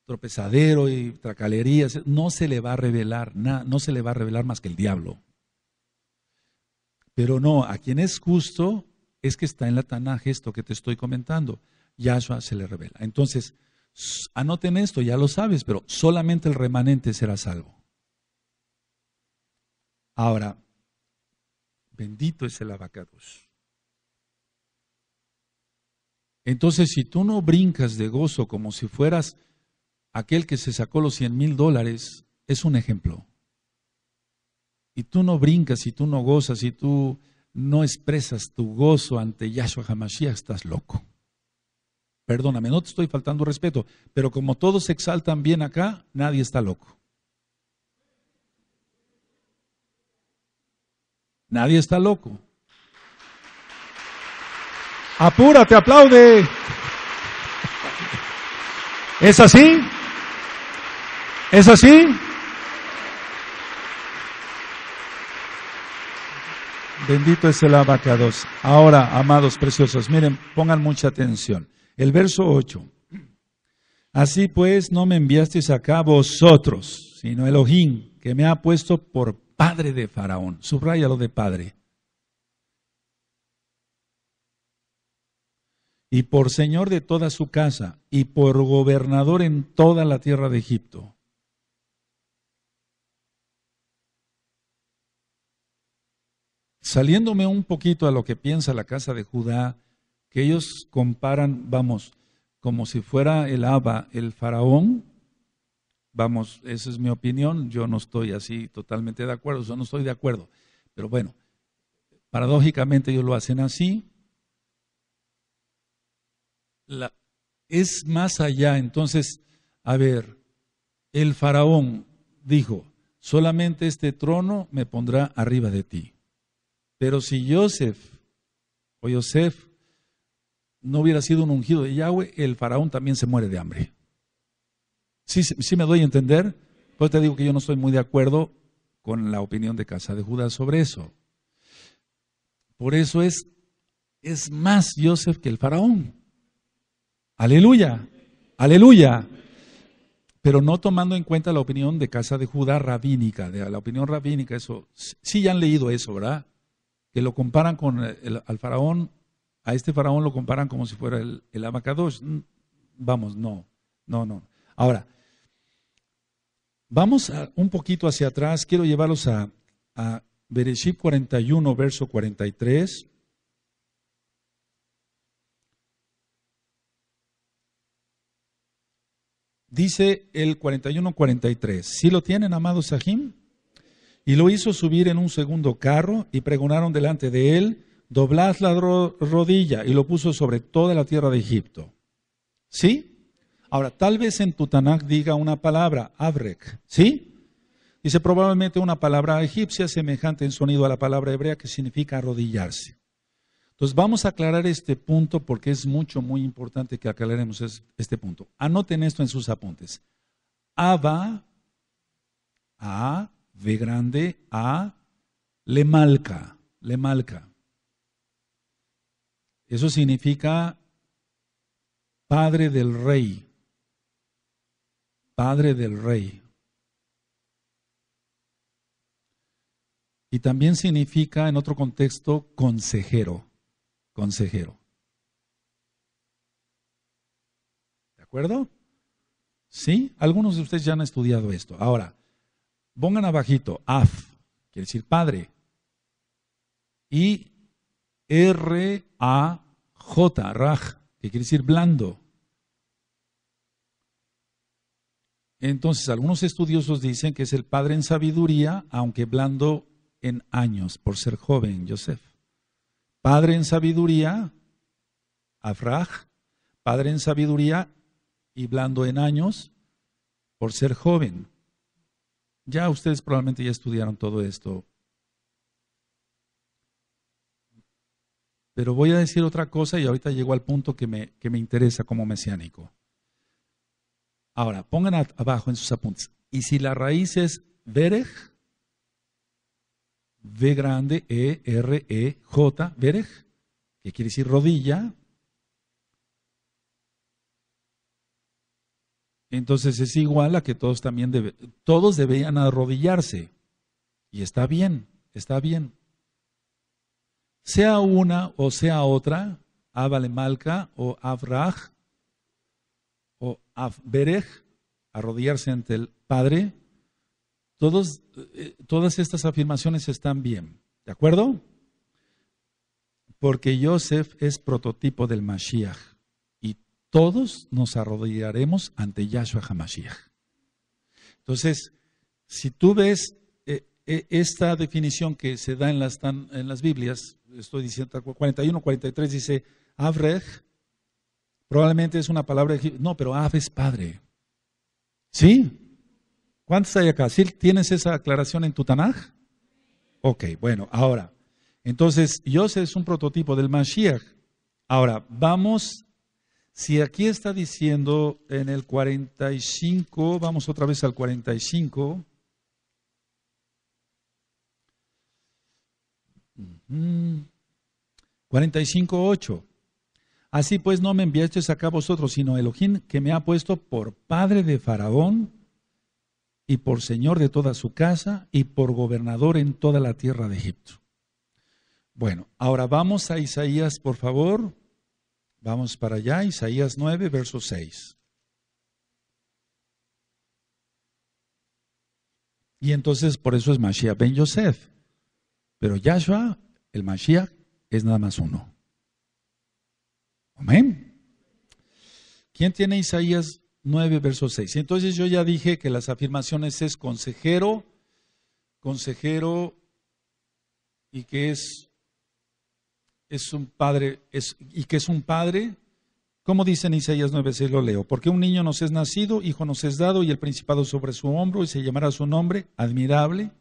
tropezadero y tracalería, no se le va a revelar, nada, no se le va a revelar más que el diablo. Pero no, a quien es justo es que está en la tanaje esto que te estoy comentando. Yahshua se le revela. Entonces, anoten esto, ya lo sabes, pero solamente el remanente será salvo. Ahora, bendito es el abacados. Entonces, si tú no brincas de gozo como si fueras aquel que se sacó los 100 mil dólares, es un ejemplo. Y tú no brincas, si tú no gozas, y tú no expresas tu gozo ante Yahshua Hamashiach, estás loco. Perdóname, no te estoy faltando respeto, pero como todos se exaltan bien acá, nadie está loco. Nadie está loco. Apúrate, aplaude. ¿Es así? ¿Es así? Bendito es el abacados. Ahora, amados preciosos, miren, pongan mucha atención. El verso 8. Así pues, no me enviasteis acá vosotros, sino Elohim, que me ha puesto por padre de Faraón. Subraya lo de padre. y por señor de toda su casa, y por gobernador en toda la tierra de Egipto. Saliéndome un poquito a lo que piensa la casa de Judá, que ellos comparan, vamos, como si fuera el Abba, el faraón, vamos, esa es mi opinión, yo no estoy así totalmente de acuerdo, yo no estoy de acuerdo, pero bueno, paradójicamente ellos lo hacen así, es más allá. Entonces, a ver, el faraón dijo, solamente este trono me pondrá arriba de ti. Pero si Joseph o Joseph no hubiera sido un ungido de Yahweh, el faraón también se muere de hambre. ¿Sí, me doy a entender? Pues te digo que yo no estoy muy de acuerdo con la opinión de Casa de Judá sobre eso. Por eso es, es más Joseph que el faraón. Aleluya, aleluya. Pero no tomando en cuenta la opinión de Casa de Judá rabínica, de la opinión rabínica, eso, sí ya han leído eso, ¿verdad? Que lo comparan con el, al faraón, a este faraón lo comparan como si fuera el, Amakadosh. Mm, vamos, no, no, no. Ahora, vamos un poquito hacia atrás, quiero llevarlos a, a Bereshit 41, verso 43. Dice el 41-43, si lo tienen, amado Sahim, y lo hizo subir en un segundo carro y pregonaron delante de él, doblad la rodilla y lo puso sobre toda la tierra de Egipto. ¿Sí? Ahora, tal vez en Tutanak diga una palabra, Avrek, ¿sí? Dice probablemente una palabra egipcia semejante en sonido a la palabra hebrea que significa arrodillarse. Entonces vamos a aclarar este punto porque es mucho, muy importante que aclaremos este punto. Anoten esto en sus apuntes. Abba, A, B grande, A, Lemalca, Lemalca. Eso significa padre del rey, padre del rey. Y también significa, en otro contexto, consejero consejero. ¿De acuerdo? ¿Sí? Algunos de ustedes ya han estudiado esto. Ahora, pongan abajito, af, quiere decir padre. Y R-A-J, raj, que quiere decir blando. Entonces, algunos estudiosos dicen que es el padre en sabiduría, aunque blando en años, por ser joven, Joseph. Padre en sabiduría, Afraj, padre en sabiduría y blando en años por ser joven. Ya ustedes probablemente ya estudiaron todo esto. Pero voy a decir otra cosa y ahorita llego al punto que me, que me interesa como mesiánico. Ahora, pongan abajo en sus apuntes. Y si la raíz es verej, V grande E R E J, Berej, que quiere decir rodilla. Entonces es igual a que todos también todos debían arrodillarse. Y está bien, está bien. Sea una o sea otra, avalemalca o Avraj o Avberej, arrodillarse ante el Padre, eh, todas estas afirmaciones están bien, ¿de acuerdo? Porque Yosef es prototipo del Mashiach y todos nos arrodillaremos ante Yahshua HaMashiach. Entonces, si tú ves eh, eh, esta definición que se da en las, en las Biblias, estoy diciendo 41, 43, dice Avrej, probablemente es una palabra, no, pero Av es padre. ¿Sí? ¿Cuántos hay acá? ¿Sí tienes esa aclaración en tu Tanaj? Ok, bueno, ahora. Entonces, Yosef es un prototipo del Mashiach. Ahora, vamos, si aquí está diciendo en el 45, vamos otra vez al 45. 45, Así pues, no me enviasteis acá vosotros, sino Elohim, que me ha puesto por padre de Faraón y por señor de toda su casa y por gobernador en toda la tierra de Egipto. Bueno, ahora vamos a Isaías, por favor. Vamos para allá, Isaías 9, verso 6. Y entonces por eso es Mashiach Ben Yosef. Pero Yahshua, el Mashiach, es nada más uno. Amén. ¿Quién tiene Isaías 9, verso 6. Entonces yo ya dije que las afirmaciones es consejero, consejero y que es, es un padre, es, y que es un padre. Como dice en Isaías 9, 6 lo leo, porque un niño nos es nacido, hijo nos es dado, y el principado sobre su hombro, y se llamará su nombre, admirable,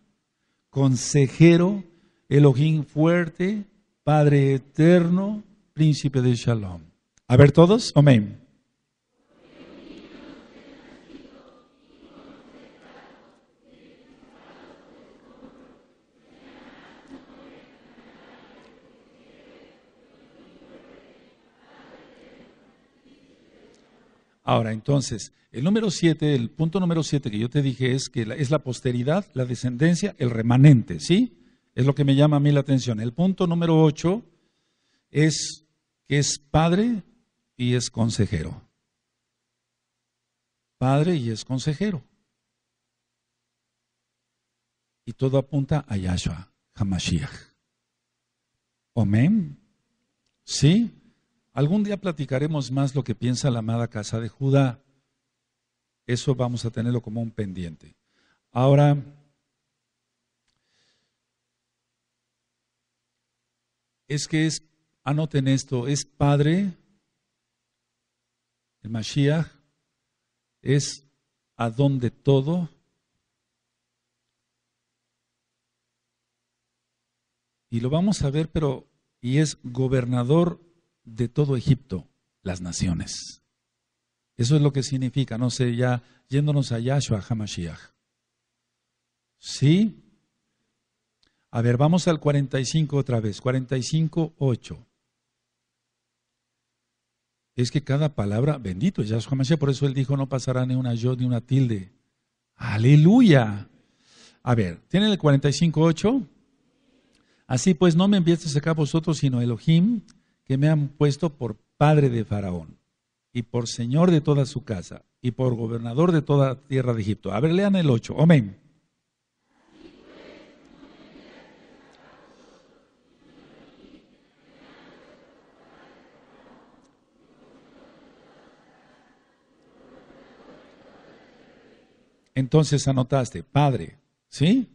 consejero, Elohim fuerte, Padre eterno, príncipe de Shalom. A ver todos, amén. Ahora, entonces, el número siete, el punto número siete que yo te dije es que es la posteridad, la descendencia, el remanente, ¿sí? Es lo que me llama a mí la atención. El punto número ocho es que es padre y es consejero. Padre y es consejero. Y todo apunta a Yahshua, Hamashiach. Amén. ¿Sí? Algún día platicaremos más lo que piensa la amada casa de Judá. Eso vamos a tenerlo como un pendiente. Ahora, es que es, anoten esto, es padre, el Mashiach, es Adón de todo, y lo vamos a ver, pero, y es gobernador de todo Egipto las naciones. Eso es lo que significa, no sé, ya yéndonos a Yahshua Hamashiach. ¿Sí? A ver, vamos al 45 otra vez, 45.8 Es que cada palabra, bendito Yahshua Hamashiach, por eso él dijo, no pasará ni una yo ni una tilde. Aleluya. A ver, ¿tienen el 45.8 Así pues, no me enviasteis acá vosotros, sino Elohim, que me han puesto por padre de Faraón y por señor de toda su casa y por gobernador de toda tierra de Egipto. A ver, lean el 8. Amén. Entonces anotaste, padre, ¿sí?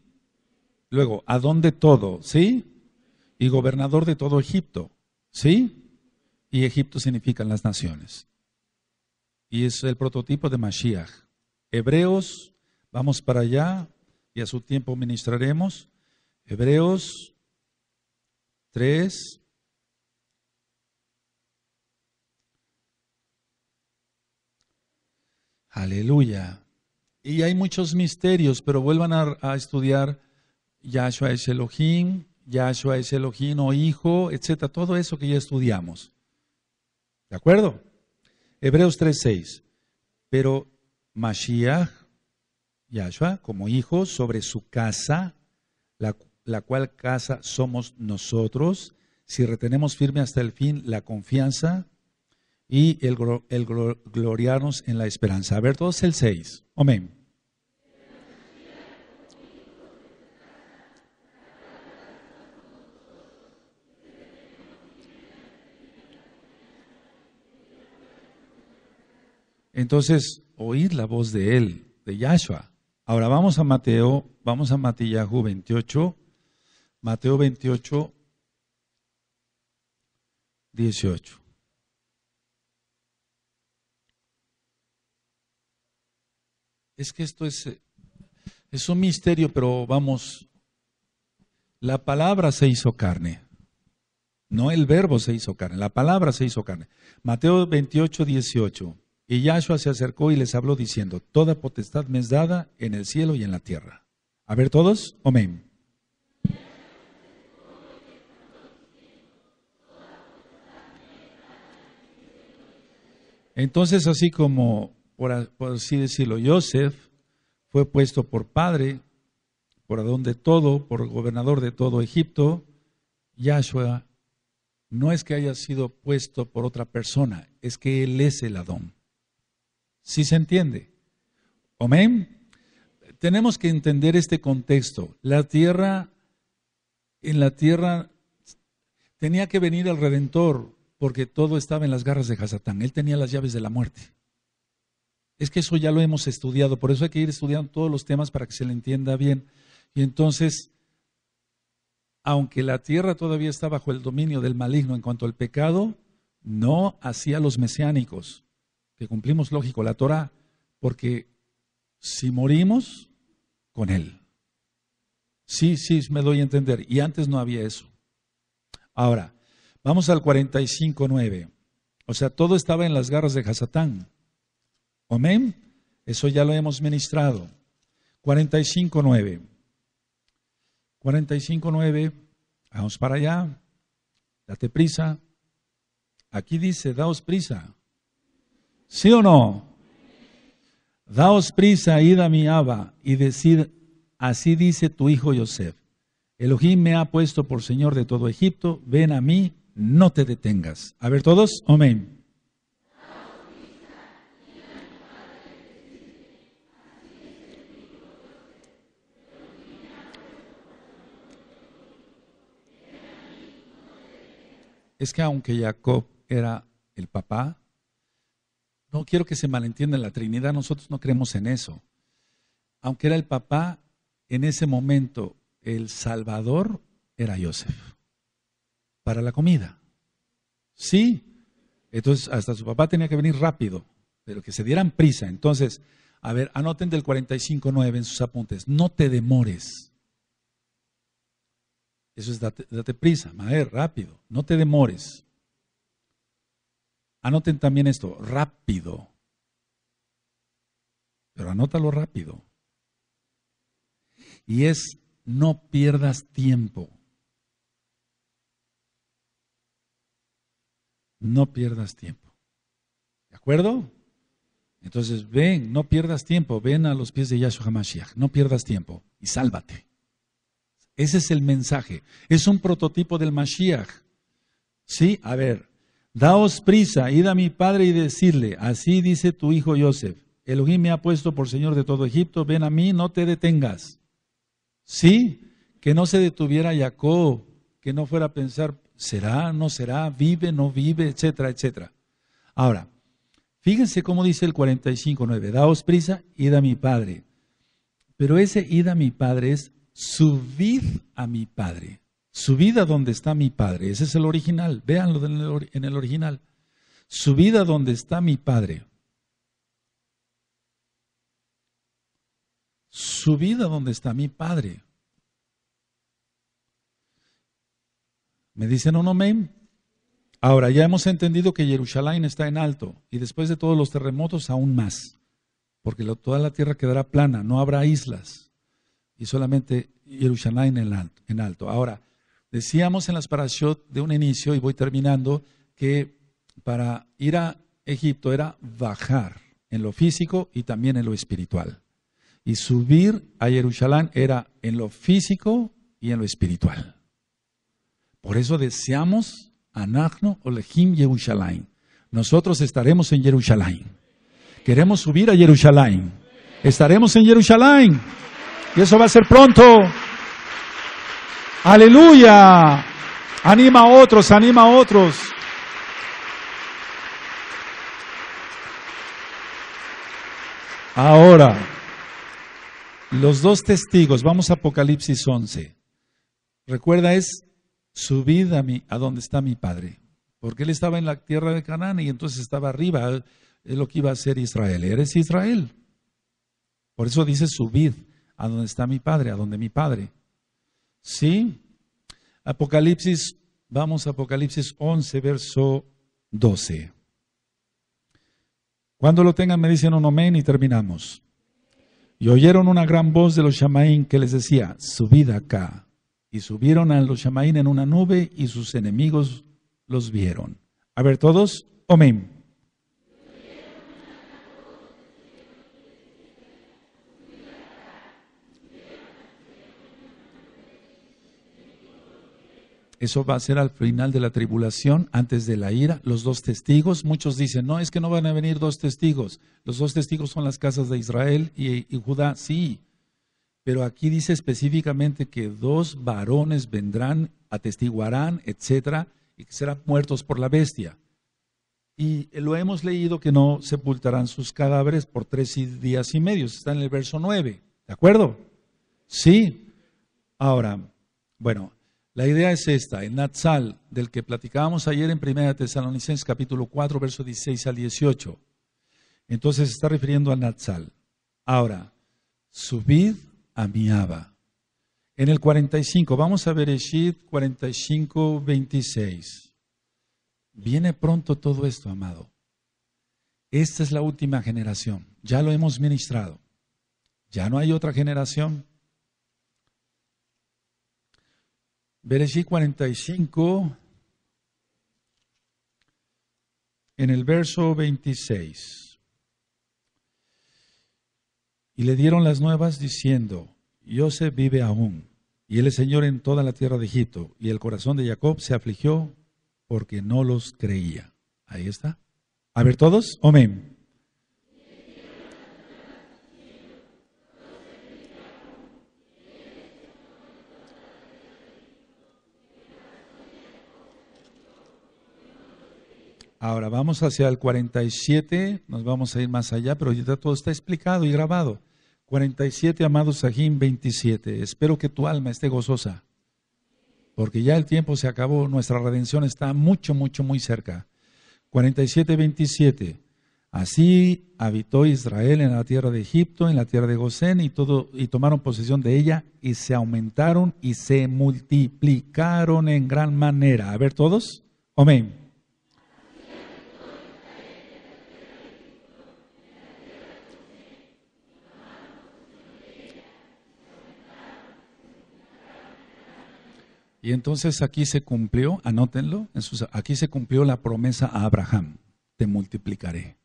Luego, ¿a dónde todo? ¿Sí? Y gobernador de todo Egipto. ¿Sí? Y Egipto significa las naciones. Y es el prototipo de Mashiach. Hebreos, vamos para allá y a su tiempo ministraremos. Hebreos 3. Aleluya. Y hay muchos misterios, pero vuelvan a, estudiar Yahshua es Elohim, Yahshua es el Hijo, etcétera, todo eso que ya estudiamos. ¿De acuerdo? Hebreos 3:6. Pero Mashiach, Yahshua, como hijo, sobre su casa, la, cual casa somos nosotros, si retenemos firme hasta el fin la confianza y el, el gloriarnos en la esperanza. A ver, todos el 6. Amén. Entonces, oír la voz de él, de Yahshua. Ahora vamos a Mateo, vamos a Matillahu 28, Mateo 28, 18. Es que esto es, eh, es un misterio, pero vamos, la palabra se hizo carne. No el verbo se hizo carne, la palabra se hizo carne. Mateo 28, 18. Y Yahshua se acercó y les habló diciendo, Toda potestad me es dada en el cielo y en la tierra. A ver todos, amén. Entonces, así como, por, así decirlo, Joseph fue puesto por padre, por Adón de todo, por gobernador de todo Egipto, Yahshua no es que haya sido puesto por otra persona, es que él es el Adón si se entiende? Amén. Tenemos que entender este contexto. La tierra, en la tierra tenía que venir el redentor porque todo estaba en las garras de Hazatán. Él tenía las llaves de la muerte. Es que eso ya lo hemos estudiado, por eso hay que ir estudiando todos los temas para que se le entienda bien. Y entonces, aunque la tierra todavía está bajo el dominio del maligno en cuanto al pecado, no hacía los mesiánicos que cumplimos, lógico, la Torah, porque si morimos, con Él. Sí, sí, me doy a entender. Y antes no había eso. Ahora, vamos al 45.9. O sea, todo estaba en las garras de Hasatán. Amén. Eso ya lo hemos ministrado. 45.9. 45.9. Vamos para allá. Date prisa. Aquí dice, daos prisa. ¿Sí o no? Daos prisa, id a mi Abba, y decid, así dice tu hijo Yosef. Elohim me ha puesto por Señor de todo Egipto, ven a mí, no te detengas. A ver todos, amén. Es que aunque Jacob era el papá, no quiero que se malentienda la Trinidad, nosotros no creemos en eso. Aunque era el papá, en ese momento el Salvador era Joseph. Para la comida. Sí. Entonces hasta su papá tenía que venir rápido, pero que se dieran prisa. Entonces, a ver, anoten del 45.9 en sus apuntes. No te demores. Eso es date, date prisa, Maer, rápido. No te demores. Anoten también esto, rápido. Pero anótalo rápido. Y es, no pierdas tiempo. No pierdas tiempo. ¿De acuerdo? Entonces, ven, no pierdas tiempo, ven a los pies de Yahshua Hamashiach, no pierdas tiempo y sálvate. Ese es el mensaje. Es un prototipo del Mashiach. Sí, a ver, Daos prisa, id a mi padre y decirle, así dice tu hijo Joseph, Elohim me ha puesto por Señor de todo Egipto, ven a mí, no te detengas. Sí, que no se detuviera Jacob, que no fuera a pensar, será, no será, vive, no vive, etcétera, etcétera. Ahora, fíjense cómo dice el 45.9, daos prisa, id a mi padre. Pero ese id a mi padre es subid a mi padre. Su vida donde está mi Padre. Ese es el original. Véanlo en el, original. Su vida donde está mi Padre. Su vida donde está mi Padre. ¿Me dicen un amén? Ahora, ya hemos entendido que Jerusalén está en alto y después de todos los terremotos aún más, porque toda la tierra quedará plana, no habrá islas y solamente Jerusalén en alto. Ahora, Decíamos en las parashot de un inicio, y voy terminando, que para ir a Egipto era bajar en lo físico y también en lo espiritual. Y subir a Jerusalén era en lo físico y en lo espiritual. Por eso deseamos a Anachno Olehim Jerusalén. Nosotros estaremos en Jerusalén. Queremos subir a Jerusalén. Estaremos en Jerusalén. Y eso va a ser pronto. Aleluya. Anima a otros, anima a otros. Ahora, los dos testigos, vamos a Apocalipsis 11. Recuerda, es subid a, a donde está mi padre. Porque él estaba en la tierra de Canaán y entonces estaba arriba, es lo que iba a ser Israel. Eres Israel. Por eso dice subid a donde está mi padre, a donde mi padre. ¿Sí? Apocalipsis, vamos a Apocalipsis 11, verso 12. Cuando lo tengan me dicen un amén y terminamos. Y oyeron una gran voz de los Shamaín que les decía, subid acá. Y subieron a los Shamaín en una nube y sus enemigos los vieron. A ver todos, amén. Eso va a ser al final de la tribulación, antes de la ira. Los dos testigos, muchos dicen, no, es que no van a venir dos testigos. Los dos testigos son las casas de Israel y, Judá, sí. Pero aquí dice específicamente que dos varones vendrán, atestiguarán, etcétera, y que serán muertos por la bestia. Y lo hemos leído que no sepultarán sus cadáveres por tres días y medio. Está en el verso 9. ¿De acuerdo? Sí. Ahora, bueno, la idea es esta, el Natsal, del que platicábamos ayer en 1 Tesalonicenses capítulo 4, verso 16 al 18. Entonces se está refiriendo al Natsal. Ahora, subid a mi Abba. En el 45, vamos a ver Eshid 45, 26. Viene pronto todo esto, amado. Esta es la última generación. Ya lo hemos ministrado. Ya no hay otra generación Bereshit 45, en el verso 26. Y le dieron las nuevas diciendo, Yosef vive aún, y él es Señor en toda la tierra de Egipto, y el corazón de Jacob se afligió porque no los creía. Ahí está. A ver todos, amén. Ahora vamos hacia el 47, nos vamos a ir más allá, pero ya todo está explicado y grabado. 47, amado Sahim, 27. Espero que tu alma esté gozosa, porque ya el tiempo se acabó, nuestra redención está mucho, mucho, muy cerca. 47, 27. Así habitó Israel en la tierra de Egipto, en la tierra de Gosén, y, todo, y tomaron posesión de ella, y se aumentaron y se multiplicaron en gran manera. A ver todos. Amén. Y entonces aquí se cumplió, anótenlo, aquí se cumplió la promesa a Abraham, te multiplicaré.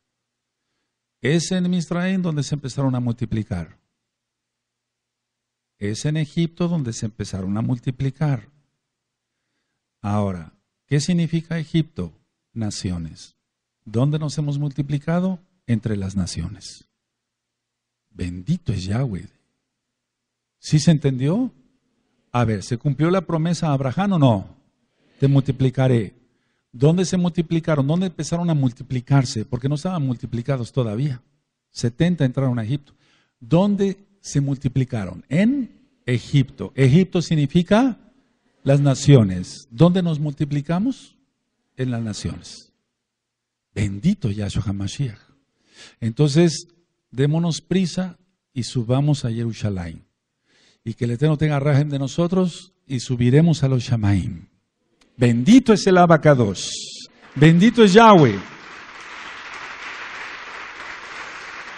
Es en Misraín donde se empezaron a multiplicar. Es en Egipto donde se empezaron a multiplicar. Ahora, ¿qué significa Egipto? Naciones. ¿Dónde nos hemos multiplicado? Entre las naciones. Bendito es Yahweh. ¿Sí se entendió? A ver, ¿se cumplió la promesa a Abraham o no? Te multiplicaré. ¿Dónde se multiplicaron? ¿Dónde empezaron a multiplicarse? Porque no estaban multiplicados todavía. 70 entraron a Egipto. ¿Dónde se multiplicaron? En Egipto. Egipto significa las naciones. ¿Dónde nos multiplicamos? En las naciones. Bendito Yahshua HaMashiach. Entonces, démonos prisa y subamos a Jerusalén y que el Eterno tenga rajem de nosotros y subiremos a los Shamaim. Bendito es el Abacados. Bendito es Yahweh.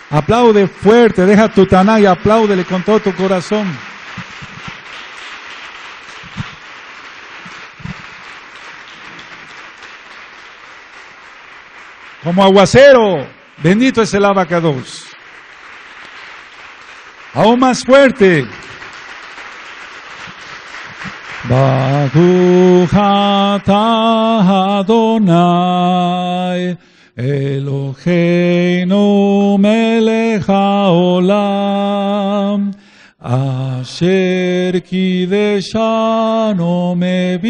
Aplaude fuerte, deja tu Tanay, y apláudele con todo tu corazón. Como aguacero, bendito es el abacados. Aún más fuerte. Baruch atah Adonai Eloheinu melech haolam Asher kideshanu me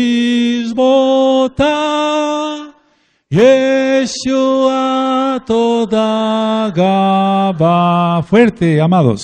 Yeshua toda gaba Fuerte, amados.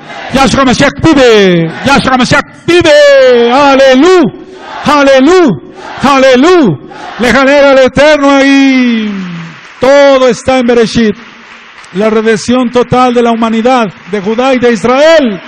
Yahshua Mashiach vive. Yahshua Mashiach vive. Aleluya. Aleluya. Aleluya. Le genera al Eterno ahí todo está en Bereshit. La redención total de la humanidad, de Judá y de Israel.